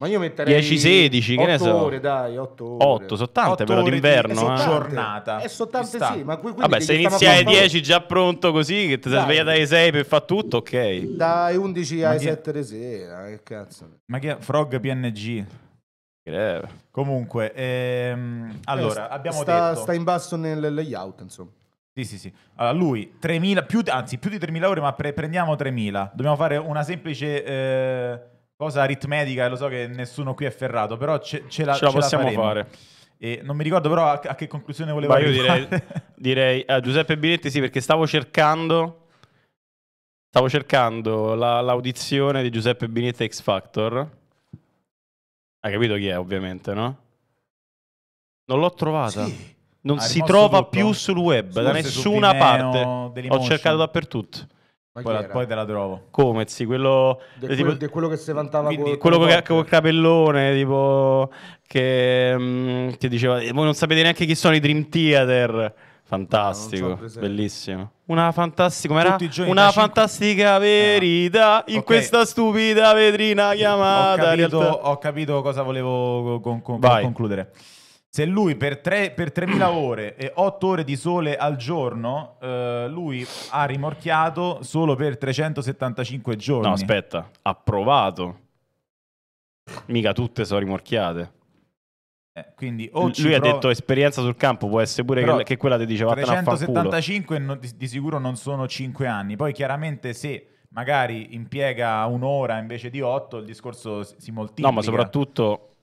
Ma io metterei 10 16, che ne so. 8 ore, dai, 8 ore. 8 sono però d'inverno, di... eh. Tante. giornata. E sì, ma qui Vabbè, se inizi alle 10 già pronto così che ti sei svegliato alle 6 per fare tutto, ok. Dai 11 alle 7 di sera, che cazzo. Ma che Frog PNG Greve. Comunque, ehm, eh, allora, eh, abbiamo sta, detto... Sta in basso nel layout, insomma. Sì, sì, sì. Allora, lui, 3.000, più, anzi, più di 3.000 ore, ma pre- prendiamo 3.000. Dobbiamo fare una semplice eh, cosa aritmetica, lo so che nessuno qui è ferrato, però ce, ce, la, ce la ce possiamo la fare. E non mi ricordo però a, a che conclusione volevo bah, arrivare. Io direi, direi a eh, Giuseppe Biletti sì, perché stavo cercando... Stavo cercando la, l'audizione di Giuseppe Binetti X Factor hai capito chi è, ovviamente, no? Non l'ho trovata. Sì. Non Hai ah, si trova tutto. più sul web, Forse da nessuna parte. Ho cercato dappertutto. Poi, poi, te la trovo. Come? Sì, quello, de tipo, de quello che si vantava quindi, col, quello col, col capellone, tipo che, mh, mm, che diceva: eh, Voi non sapete neanche chi sono i Dream Theater. Fantastico, so bellissimo. Una fantastica, com'era? Una fantastica eh. verità eh. in okay. questa stupida vetrina chiamata. Ho capito, ho capito cosa volevo con, con, concludere. Se lui per, tre, per 3.000 ore e 8 ore di sole al giorno, eh, lui ha rimorchiato solo per 375 giorni. No, aspetta, ha provato. Mica tutte sono rimorchiate. Eh, quindi o lui ha detto esperienza sul campo, può essere pure che, che, quella ti diceva 375 no, di, di sicuro non sono 5 anni. Poi chiaramente se magari impiega un'ora invece di 8 il discorso si moltiplica. No, ma soprattutto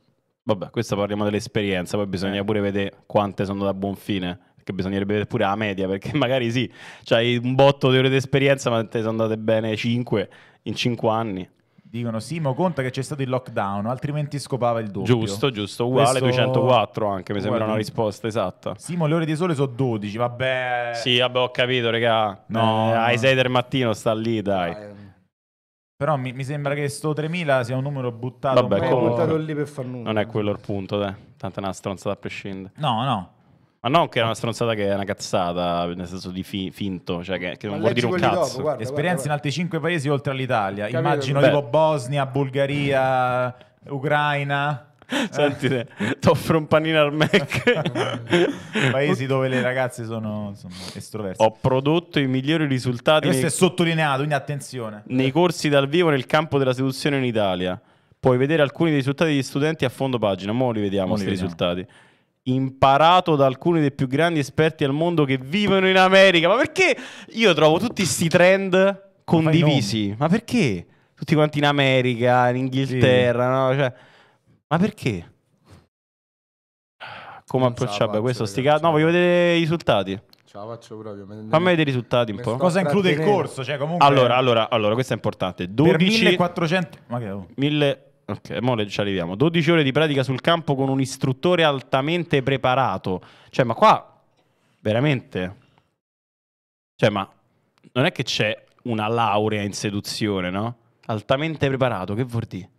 vabbè, questa parliamo dell'esperienza, poi bisogna eh. pure vedere quante sono da buon fine. Perché bisognerebbe vedere pure la media, perché magari sì, c'hai un botto di ore di esperienza, ma te sono andate bene 5 in 5 anni dicono Simo conta che c'è stato il lockdown, altrimenti scopava il doppio. Giusto, giusto, uguale Questo... 204 anche, mi sembra una risposta esatta. Simo, le ore di sole sono 12, vabbè. Sì, vabbè, ho capito, regà. No, eh, ai 6 del mattino sta lì, dai. dai. Ehm. Però mi, mi, sembra che sto 3000 sia un numero buttato. Vabbè, un po'... buttato lì per far nulla. Non è quello il punto, dai. Tanto è una stronzata a prescindere. No, no. Ma ah, non che è una stronzata che è una cazzata, nel senso di fi- finto, cioè che, che non vuol dire un cazzo. Dopo, guarda, Esperienze guarda, in altri cinque paesi oltre all'Italia. Capito? Immagino Beh. tipo Bosnia, Bulgaria, Ucraina. Senti, eh. ti offro un panino al Mac. Paesi dove le ragazze sono insomma, estroverse. Ho prodotto i migliori risultati. E questo nei... è sottolineato, quindi attenzione. Nei corsi dal vivo nel campo della seduzione in Italia. Puoi vedere alcuni dei risultati degli studenti a fondo pagina. Ora li vediamo questi risultati imparato da alcuni dei più grandi esperti al mondo che vivono in America. Ma perché io trovo tutti questi trend condivisi? Ma perché? Tutti quanti in America, in Inghilterra, sì. no? Cioè, ma perché? Come approcciabile questo? Sti ca- no, voglio vedere i risultati. Ce la faccio proprio. Me, Fammi vedere i risultati un po'. Cosa include il corso? Cioè, comunque... allora, allora, allora, questo è importante. 12... Per 1400... Ma che... Oh. 1000... Ok, mole ci arriviamo. 12 ore di pratica sul campo con un istruttore altamente preparato. Cioè, ma qua veramente Cioè, ma non è che c'è una laurea in seduzione, no? Altamente preparato, che vuol dire?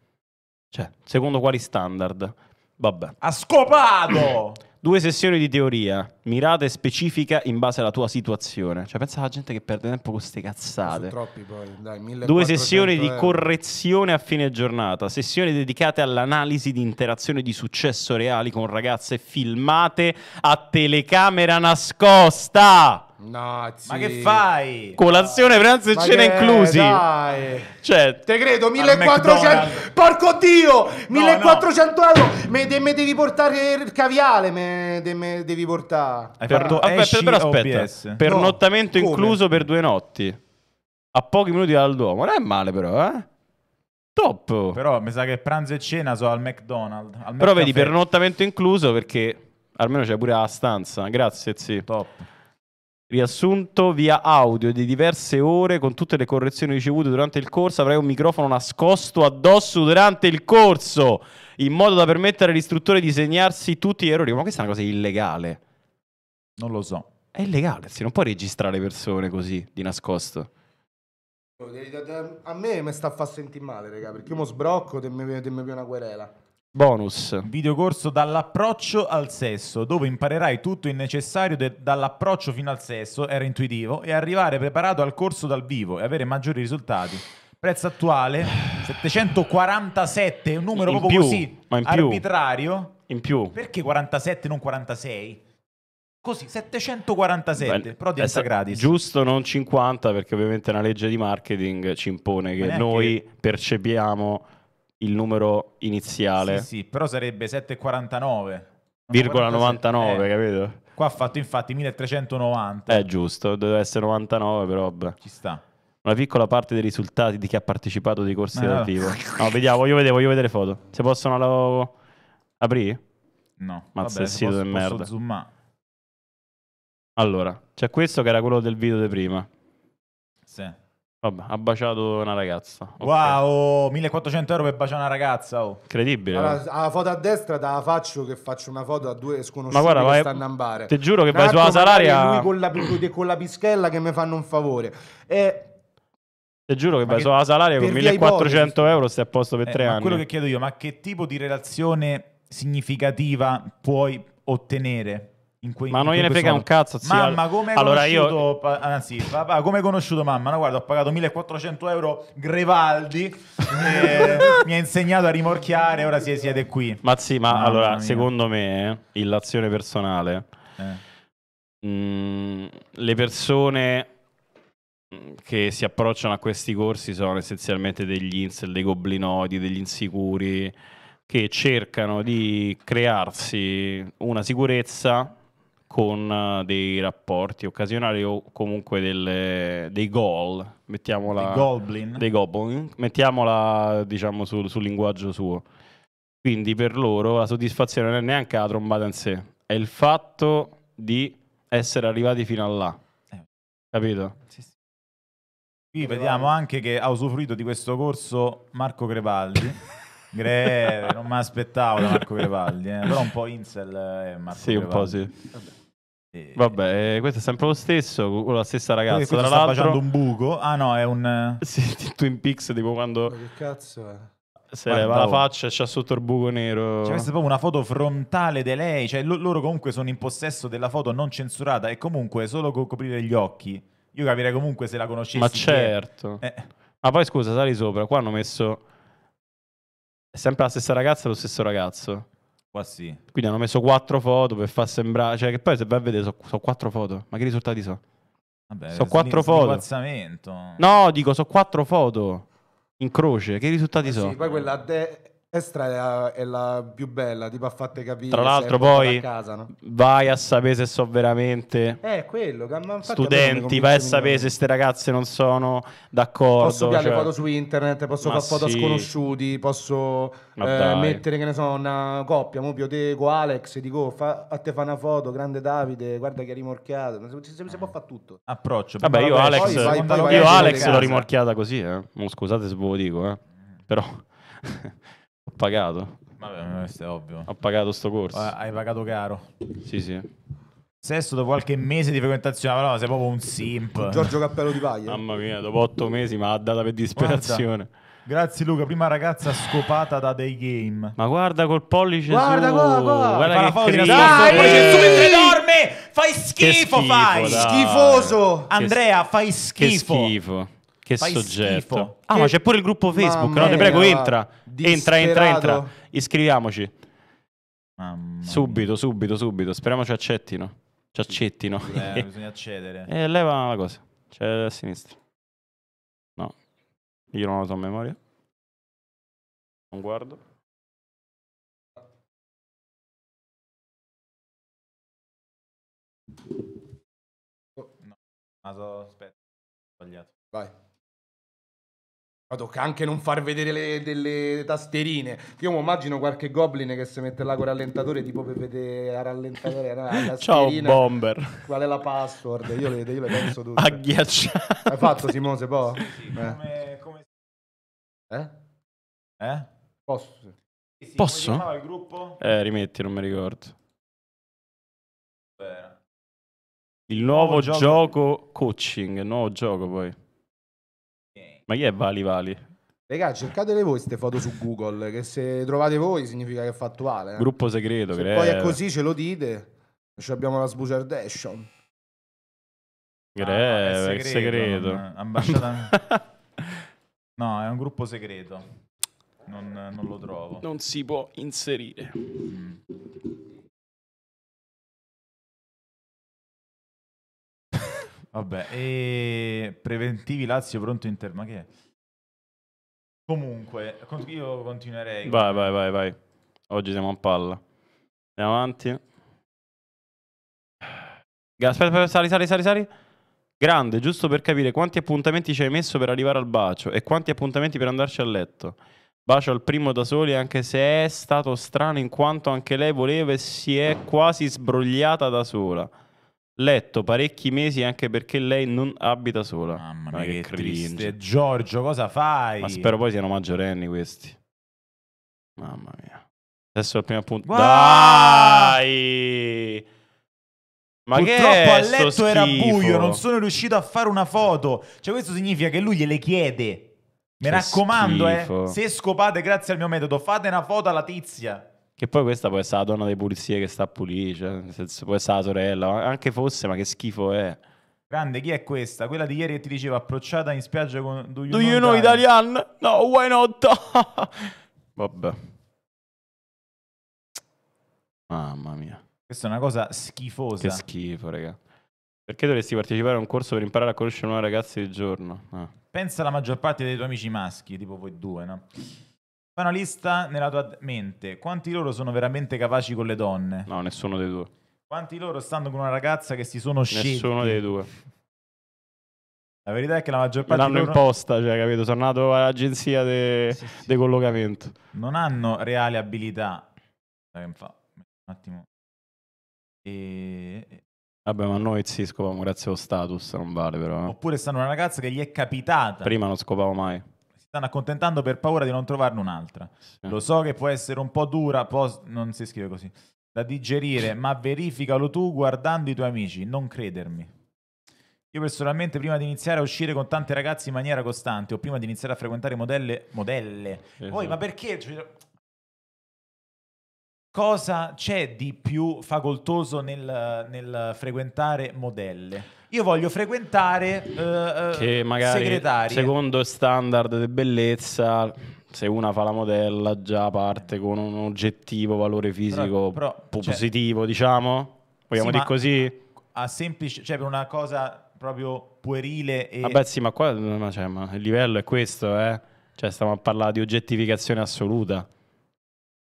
Cioè, secondo quali standard? Vabbè. Ha scopato! Due sessioni di teoria, mirata e specifica in base alla tua situazione. Cioè, pensa alla gente che perde tempo con queste cazzate. Troppi poi, dai, 1400 Due sessioni euro. di correzione a fine giornata, sessioni dedicate all'analisi di interazioni di successo reali con ragazze filmate a telecamera nascosta. No, zii. Ma che fai? Colazione, pranzo e cena inclusi. Dai. Cioè, te credo, 1400. Porco dio! 1400 no, euro. Me, de, me, devi portare il caviale, me, de, me devi portare. Hai per, fatto per, però aspetta. OBS. Pernottamento no. incluso per due notti. A pochi minuti dal Duomo. Non è male però, eh? Top. Però mi sa che pranzo e cena sono al McDonald's. Al però McCafe. vedi, pernottamento incluso perché almeno c'è pure la stanza. Grazie, zii. Top. Riassunto via audio di diverse ore con tutte le correzioni ricevute durante il corso. Avrai un microfono nascosto addosso durante il corso in modo da permettere all'istruttore di segnarsi tutti gli errori. Ma questa è una cosa illegale. Non lo so. È illegale, si non puoi registrare persone così di nascosto. A me mi sta a far sentire male, raga, perché io mi sbrocco e mi viene una querela. Bonus. Videocorso dall'approccio al sesso, dove imparerai tutto il necessario de- dall'approccio fino al sesso, era intuitivo, e arrivare preparato al corso dal vivo e avere maggiori risultati. Prezzo attuale 747, un numero in proprio più, così ma in arbitrario. In più. Perché 47 non 46? Così, 747, Beh, però diventa eh, gratis. Giusto, non 50, perché ovviamente una legge di marketing ci impone che noi percepiamo il numero iniziale. Sì, sì, però sarebbe 749. 99, eh, capito? Qua ha fatto infatti 1390. È eh, giusto, doveva essere 99, però beh. Ci sta. Una piccola parte dei risultati di chi ha partecipato ai corsi eh, dal vivo. No. no, vediamo, voglio vedere, voglio vedere foto. Se possono la... aprire? No. Mazza il sito posso, del merda. Zoomare. Allora, c'è questo che era quello del video di prima. Sì. Vabbè, ha baciato una ragazza. Okay. Wow, 1400 euro per baciare una ragazza. Oh. Incredibile. Allora, alla foto a destra te la faccio che faccio una foto a due sconosciuti Ma guarda, che stanno a ambare. Ti giuro che vai sulla salaria. Lui con la, con la pischella che mi fanno un favore. E ti giuro che vai sulla salaria con 1400 ipotesi. euro stai a posto per eh, tre anni. Quello che chiedo io, ma che tipo di relazione significativa puoi ottenere? Quei, ma non gliene frega un cazzo, zio. Mamma, come hai allora conosciuto, io... pa- anzi, papà, come hai conosciuto mamma? No, guarda, ho pagato 1400 euro Grevaldi, mi ha insegnato a rimorchiare, ora siete qui. Ma sì, ma mamma allora, mia. secondo me, eh, illazione personale, eh. mh, mm, le persone che si approcciano a questi corsi sono essenzialmente degli insel, dei goblinodi, degli insicuri, che cercano di crearsi una sicurezza con eh, dei rapporti occasionali o comunque delle, dei goal, mettiamola, goblin. dei goblin, mettiamola diciamo sul, sul linguaggio suo. Quindi per loro la soddisfazione non è neanche la trombata in sé, è il fatto di essere arrivati fino a là. Eh. Capito? Sì, sì. Qui vediamo anche che ha usufruito di questo corso Marco Crevaldi. Greve, non mi aspettavo da Marco Crevaldi, eh. però un po' incel eh, Marco sì, Crevaldi. un po' sì. Vabbè. Eh, Vabbè, eh, questo è sempre lo stesso, con la stessa ragazza. Tra sta l'altro, facendo un buco. Ah, no, è un. Eh, sì, Twin Peaks, tipo quando. Ma che cazzo è? Se Guarda, la oh. faccia c'ha sotto il buco nero. Cioè, questa è proprio una foto frontale di lei. Cioè, loro comunque sono in possesso della foto non censurata e comunque solo co- coprire gli occhi. Io capirei comunque se la conoscessi. Ma certo. Che... Eh. Ma poi scusa, sali sopra. Qua hanno messo. È sempre la stessa ragazza e lo stesso ragazzo. Qua sì. Quindi hanno messo quattro foto per far sembrare... Cioè, che poi se vai a vedere sono so quattro foto. Ma che risultati so? Vabbè, sono quattro foto. No, dico, sono quattro foto in croce. Che risultati eh sono? Sì, poi quella... De- Estra è la, è la, più bella, tipo ha fatto capire. Tra l'altro, poi a casa, no? vai a sapere se so veramente eh, quello, che studenti. Vai a sapere se queste ragazze non sono d'accordo. Posso piare cioè... foto su internet, posso fare foto a sì. sconosciuti, posso eh, mettere che ne so, una coppia. Mo io te con Alex dico fa, a te fa una foto, grande Davide, guarda che ha rimorchiato. Si, si, si può fare tutto. Approccio. Vabbè, io Alex, poi, vai, vai, io Alex l'ho rimorchiata così. Eh. scusate se ve lo dico, eh. però pagato. Vabbè, questo è ovvio. Ho pagato sto corso. hai pagato caro. Sì, sì. Sesto dopo qualche mese di frequentazione, però no, sei proprio un simp. Giorgio Cappello di Paglia. Mamma mia, dopo otto mesi mi ha data per disperazione. Guarda. Grazie Luca, prima ragazza scopata da dei game. Ma guarda col pollice guarda, su. Guarda, guarda, guarda che paura, dai, pollice su mentre dorme. Fai schifo, schifo fai. Dai. Schifoso. Andrea, fai schifo. Che schifo. Che Fai soggetto. Schifo. Ah, che... ma c'è pure il gruppo Facebook. Mamma no, ti prego, entra. Disperato. Entra, entra, entra. Iscriviamoci. Mamma subito, subito, subito. Speriamo ci accettino. Ci accettino. Eh, bisogna accedere. E eh, leva la cosa. C'è a sinistra. No. Io non lo so a memoria. Non guardo. Oh, no, ah, aspetta, sbagliato. Vai. Ma tocca anche non far vedere le, delle tasterine. Io mi immagino qualche goblin che si mette là con il rallentatore tipo per vedere a rallentatore la Ciao bomber. Qual è la password? Io le, io le penso tutte. Agghiacciato. Hai fatto Simone se può? Sì, sì, eh. Come, come... Eh? Eh? Posso? Sì, Posso? il gruppo? Eh, rimetti, non mi ricordo. Beh. Il nuovo, nuovo gioco... gioco coaching, nuovo gioco poi. Ma chi è Vali Vali? Regà, cercatele voi queste foto su Google, che se trovate voi significa che è fattuale. eh. Gruppo segreto, se credo. poi è così ce lo dite, ci abbiamo la sbuciardation. Credo, è segreto. non- ambasciata- no, è un gruppo segreto. Non, non lo trovo. Non si può inserire. Mm. Vabbè, e preventivi Lazio pronto Inter, ma che è? Comunque, io continuerei. Vai, vai, vai, vai. Oggi siamo a palla. Andiamo avanti. Aspetta, sali, sali, sali, sali. Grande, giusto per capire quanti appuntamenti ci hai messo per arrivare al bacio e quanti appuntamenti per andarci a letto. Bacio al primo da soli, anche se è stato strano in quanto anche lei voleva e si è quasi sbrogliata da sola letto parecchi mesi anche perché lei non abita sola. Mamma mia, Ma che, che triste. Giorgio, cosa fai? Ma spero poi siano maggiorenni questi. Mamma mia. Adesso il primo appunto. Wow! Dai! Ma Purtroppo che a letto schifo. era buio, non sono riuscito a fare una foto. Cioè, questo significa che lui gliele chiede. Mi che raccomando, eh, se scopate grazie al mio metodo, fate una foto alla tizia. Che poi questa può essere la donna delle pulizie che sta a pulire, cioè, può essere la sorella, anche fosse, ma che schifo è. Grande, chi è questa? Quella di ieri che ti diceva approcciata in spiaggia con Do You, Do know, you know Italian? No, why not? Vabbè. Mamma mia. Questa è una cosa schifosa. Che schifo, raga. Perché dovresti partecipare a un corso per imparare a conoscere una ragazza di giorno? Ah. Pensa alla maggior parte dei tuoi amici maschi, tipo voi due, no? Fai una lista nella tua mente. Quanti loro sono veramente capaci con le donne? No, nessuno dei due. Quanti loro stanno con una ragazza che si sono scelti? Nessuno dei due. La verità è che la maggior parte... L'hanno loro... imposta, cioè, capito? Sono nato all'agenzia di de... sì, sì. collocamento. Non hanno reali abilità. Un attimo. E... Vabbè, ma noi si scopavamo grazie allo status, non vale però. Eh. Oppure stanno una ragazza che gli è capitata. Prima non scopavo mai stanno accontentando per paura di non trovarne un'altra. Sì. Lo so che può essere un po' dura, po'... non si scrive così, da digerire, ma verificalo tu guardando i tuoi amici, non credermi. Io personalmente prima di iniziare a uscire con tante ragazze in maniera costante o prima di iniziare a frequentare modelle... modelle... Esatto. Poi, ma esatto. perché... Cosa c'è di più facoltoso nel, nel frequentare modelle? io voglio frequentare eh, eh, che magari segretarie. secondo standard di bellezza se una fa la modella già parte con un oggettivo valore fisico però, però, cioè, positivo cioè, diciamo vogliamo sì, dire così a semplice cioè per una cosa proprio puerile e vabbè sì ma qua ma cioè, ma il livello è questo eh cioè stiamo a parlare di oggettificazione assoluta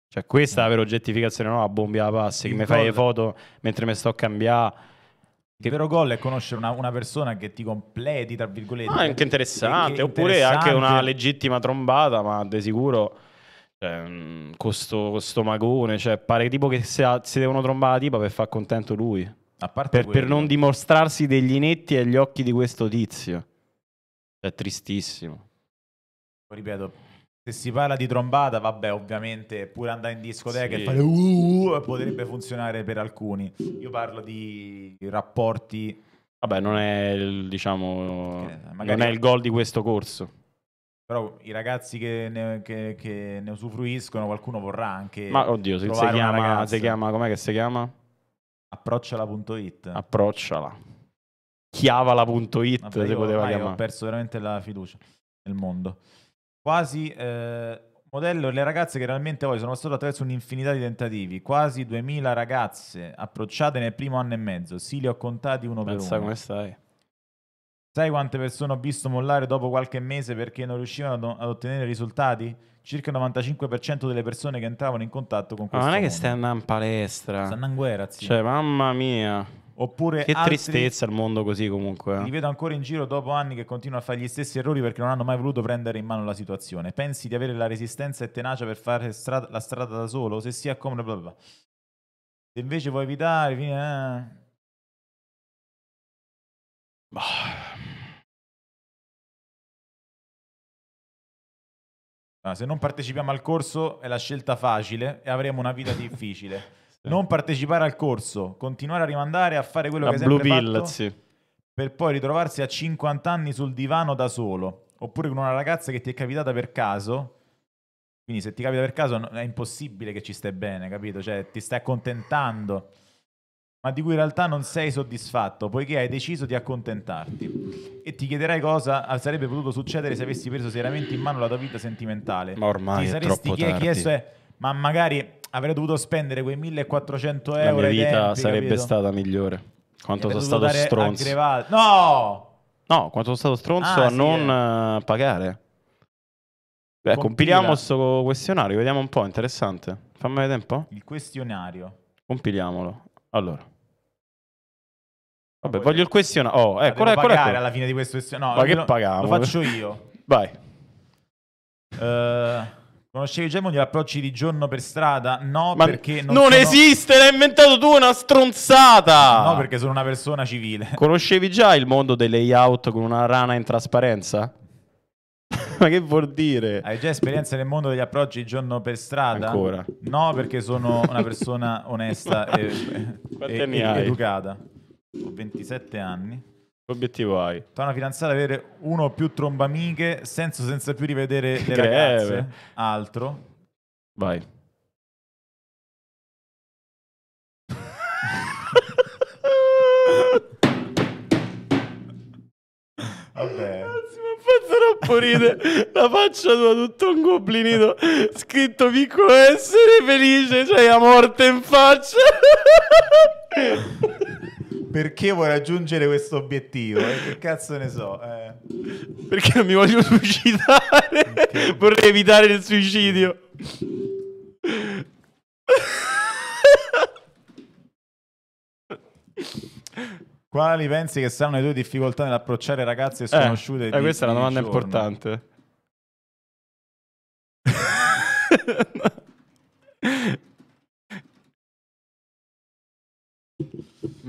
cioè questa è la vera oggettificazione no a bombi alla passi che mi fai le foto mentre mi sto a cambiare che vero gol è conoscere una, una, persona che ti completi, tra virgolette. Ma ah, anche interessante, oppure interessante. anche una legittima trombata, ma di sicuro cioè, mm, magone, cioè pare tipo che si, si devono trombare la tipa per far contento lui. Per, per, non dimostrarsi degli inetti agli occhi di questo tizio. È tristissimo. Ripeto, se si parla di trombata, vabbè, ovviamente pure andare in discoteca sì. e fare uh, potrebbe funzionare per alcuni. Io parlo di rapporti. Vabbè, non è il, diciamo, non è il gol di questo corso. Però i ragazzi che ne, che, che ne usufruiscono, qualcuno vorrà anche. Ma oddio, se si chiama, si chiama, com'è che si chiama? Approcciala.it. Approcciala. Chiavala.it. Vabbè, se poteva chiamare. ho perso veramente la fiducia nel mondo quasi eh, modello le ragazze che realmente poi sono passate attraverso un'infinità di tentativi, quasi 2000 ragazze approcciate nel primo anno e mezzo, sì le ho contati uno Pensa per uno. come stai. Sai quante persone ho visto mollare dopo qualche mese perché non riuscivano ad ottenere risultati? Circa il 95% delle persone che entravano in contatto con questo. Ma non è mondo. che stai andando in palestra. Stai andando in guerra, zio. Cioè, mamma mia. Oppure che altri... tristezza il mondo così comunque. Eh. Li vedo ancora in giro dopo anni che continuano a fare gli stessi errori perché non hanno mai voluto prendere in mano la situazione. Pensi di avere la resistenza e tenacia per fare strada, la strada da solo? Se sia comodo, bla bla. Se invece vuoi evitare... Eh... Boh. Ah, se non partecipiamo al corso è la scelta facile e avremo una vita difficile. non partecipare al corso, continuare a rimandare a fare quello La che hai sempre Blue fatto sì. per poi ritrovarsi a 50 anni sul divano da solo, oppure con una ragazza che ti è capitata per caso. Quindi se ti capita per caso è impossibile che ci stai bene, capito? Cioè ti stai accontentando, ma di cui in realtà non sei soddisfatto, poiché hai deciso di accontentarti. E ti chiederai cosa ah, sarebbe potuto succedere se avessi preso seriamente in mano la tua vita sentimentale. Ma ormai ti saresti è troppo chi- tardi. chiesto, eh, ma magari avrei dovuto spendere quei 1400 euro. La mia vita tempi, sarebbe capito? stata migliore. Quanto sono stato stronzo. Aggrevato. No! No, quanto sono stato stronzo ah, a sì, non eh. eh pagare. Beh, compiliamo questo questionario, vediamo un po', interessante. Fammi vedere un po'. Il questionario. Compiliamolo. Allora. Vabbè, voglio il questionario. Oh, eh, qual è, qual è alla fine di questo questionario? No, Ma che lo, pagamo? Lo faccio io. Vai. Uh... Conoscevi già il mondo gli approcci di giorno per strada? No, Ma perché non, non sono... esiste, l'hai inventato tu, una stronzata! No, perché sono una persona civile. Conoscevi già il mondo dei layout con una rana in trasparenza? Ma che vuol dire? Hai già esperienza nel mondo degli approcci di giorno per strada? Ancora. No, perché sono una persona onesta e, e, e educata. Ho 27 anni. Che obiettivo hai? Torna a fidanzata avere uno o più trombamiche, senso senza più rivedere le Greve. ragazze. Altro. Vai. Vabbè. Ragazzi, ma fa troppo ride la faccia tua tutto un goblinito scritto piccolo essere felice, cioè la morte in faccia perché vuoi raggiungere questo obiettivo? Eh? Che cazzo ne so? Eh. Perché non mi voglio suicidare? Okay. Vorrei evitare il suicidio. Quali pensi che saranno le tue difficoltà nell'approcciare ragazze eh, sconosciute? Eh, eh questa è una domanda giorno? importante.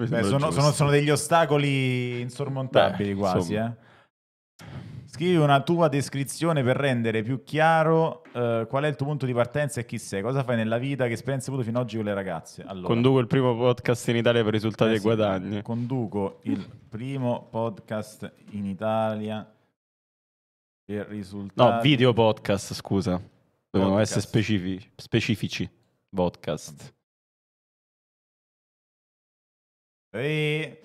Beh, sono, sono, sono, degli ostacoli insormontabili Beh, quasi. Eh. Scrivi una tua descrizione per rendere più chiaro uh, qual è il tuo punto di partenza e chi sei, cosa fai nella vita, che esperienze hai avuto fino ad oggi con le ragazze. Allora, conduco il primo podcast in Italia per risultati eh, e guadagni. Eh, conduco il primo podcast in Italia per risultati. No, video podcast, scusa. Devono essere specifici. Specifici podcast. E...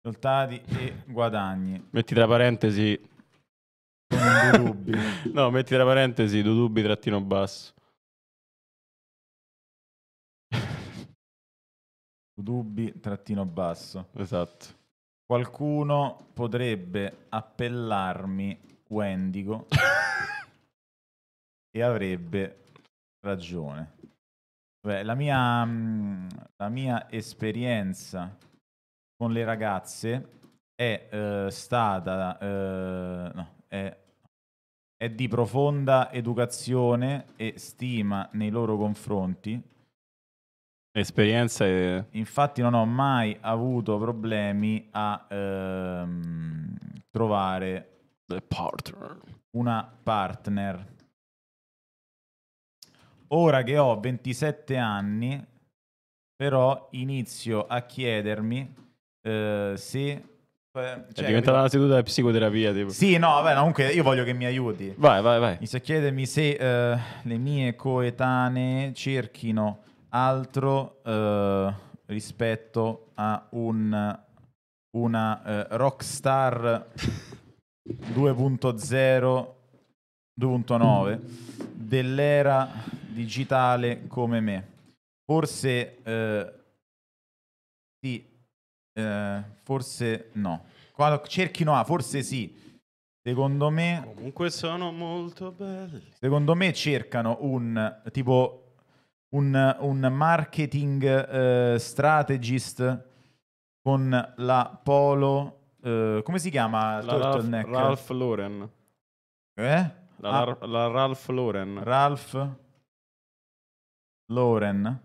Risultati e guadagni. Metti tra parentesi... no, metti tra parentesi dubbi trattino basso. dubbi trattino basso. Esatto. Qualcuno potrebbe appellarmi Wendigo e avrebbe ragione. Beh, la, mia, mm, la mia esperienza con le ragazze è eh, stata eh, no, è, è di profonda educazione e stima nei loro confronti. Esperienza È... Infatti non ho mai avuto problemi a ehm, trovare partner. una partner ora che ho 27 anni, però inizio a chiedermi eh, se... Eh, cioè, è diventata una seduta di psicoterapia. Tipo. Sì, no, vabbè, comunque io voglio che mi aiuti. Vai, vai, vai. Inizio a chiedermi se eh, le mie coetanee cerchino altro eh, rispetto a un, una eh, rockstar 2.0, 2.9 dell'era digitale come me. Forse eh, sì, eh, forse no. Quando cerchino A, forse sì. Secondo me... Comunque sono molto belli. Secondo me cercano un tipo un, un marketing eh, strategist con la polo... Eh, come si chiama? La Ralph, Ralph Lauren. Eh? La, ah. la Ralph Lauren. Ralph... Loren.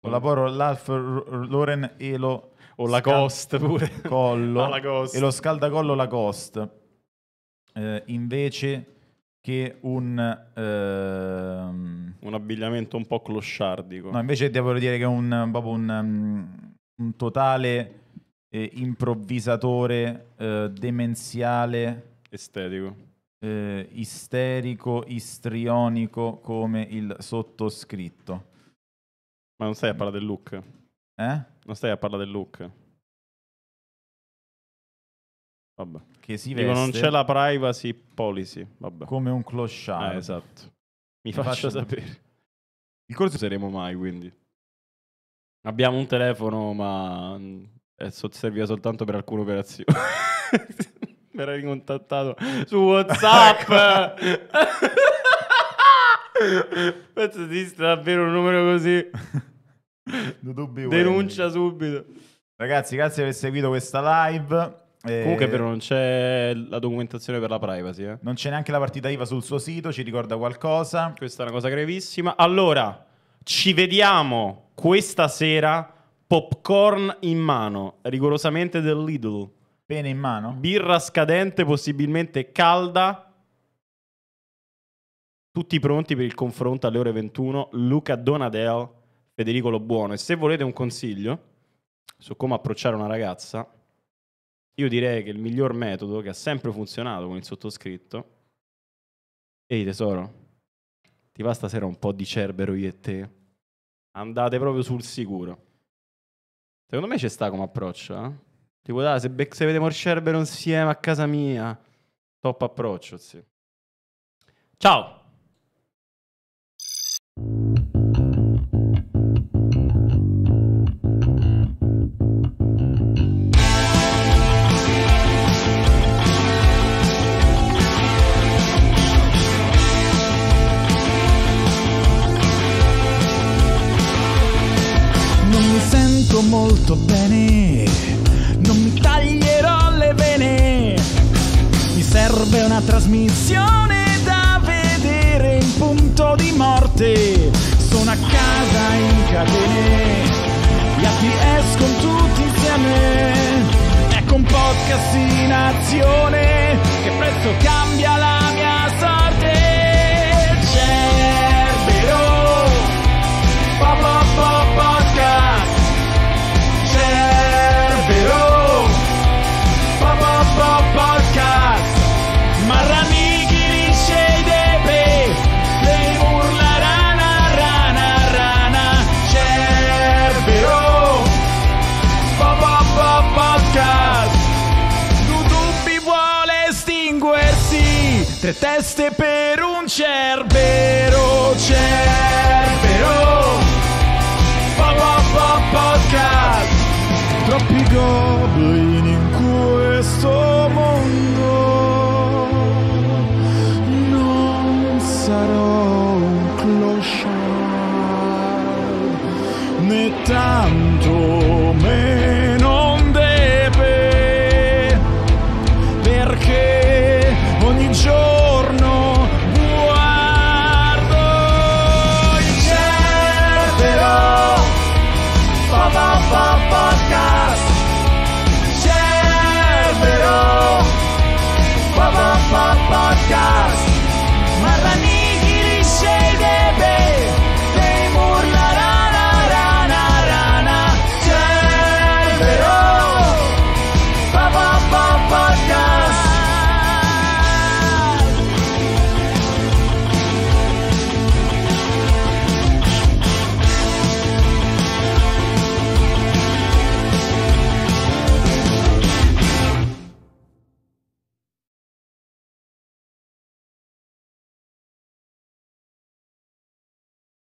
Collaboro l'Alf Loren e lo... O Lacoste pure. Collo. Ah, la Lacoste. E lo scaldacollo Lacoste. Eh, invece che un... Ehm... Un abbigliamento un po' closciardico. No, invece devo dire che è un, proprio un, mm, un totale eh, improvvisatore eh, demenziale. Estetico eh, isterico, istrionico come il sottoscritto. Ma non stai a parlare del look? Eh? Non stai a parlare del look? Vabbè. Che si vede. non c'è la privacy policy. Vabbè. Come un clochard. Eh, esatto. Mi, Mi faccio, faccio sapere. Il corso saremo mai, quindi. Abbiamo un telefono, ma mm, serviva soltanto per alcune operazioni. verrà contattato su WhatsApp. Ecco. Penso esiste davvero un numero così. Denuncia way. subito. Ragazzi, grazie per aver seguito questa live. E... Eh, Comunque, però, non c'è la documentazione per la privacy. Eh? Non c'è neanche la partita IVA sul suo sito. Ci ricorda qualcosa. Questa è una cosa gravissima. Allora, ci vediamo questa sera. Popcorn in mano, rigorosamente del Lidl. Pene in mano? Birra scadente, possibilmente calda. Tutti pronti per il confronto alle ore 21. Luca Donadeo, Federico Lo Buono. E se volete un consiglio su come approcciare una ragazza, io direi che il miglior metodo che ha sempre funzionato con il sottoscritto. Ehi tesoro, ti va stasera un po' di cerbero io e te? Andate proprio sul sicuro. Secondo me ci sta come approccio, eh? Tipo, da, se, be- se vediamo il insieme a casa mia, top approccio, sì. Ciao! catene gli atti escono tutti insieme ecco un podcast in azione che presto cambia la teste per un cervo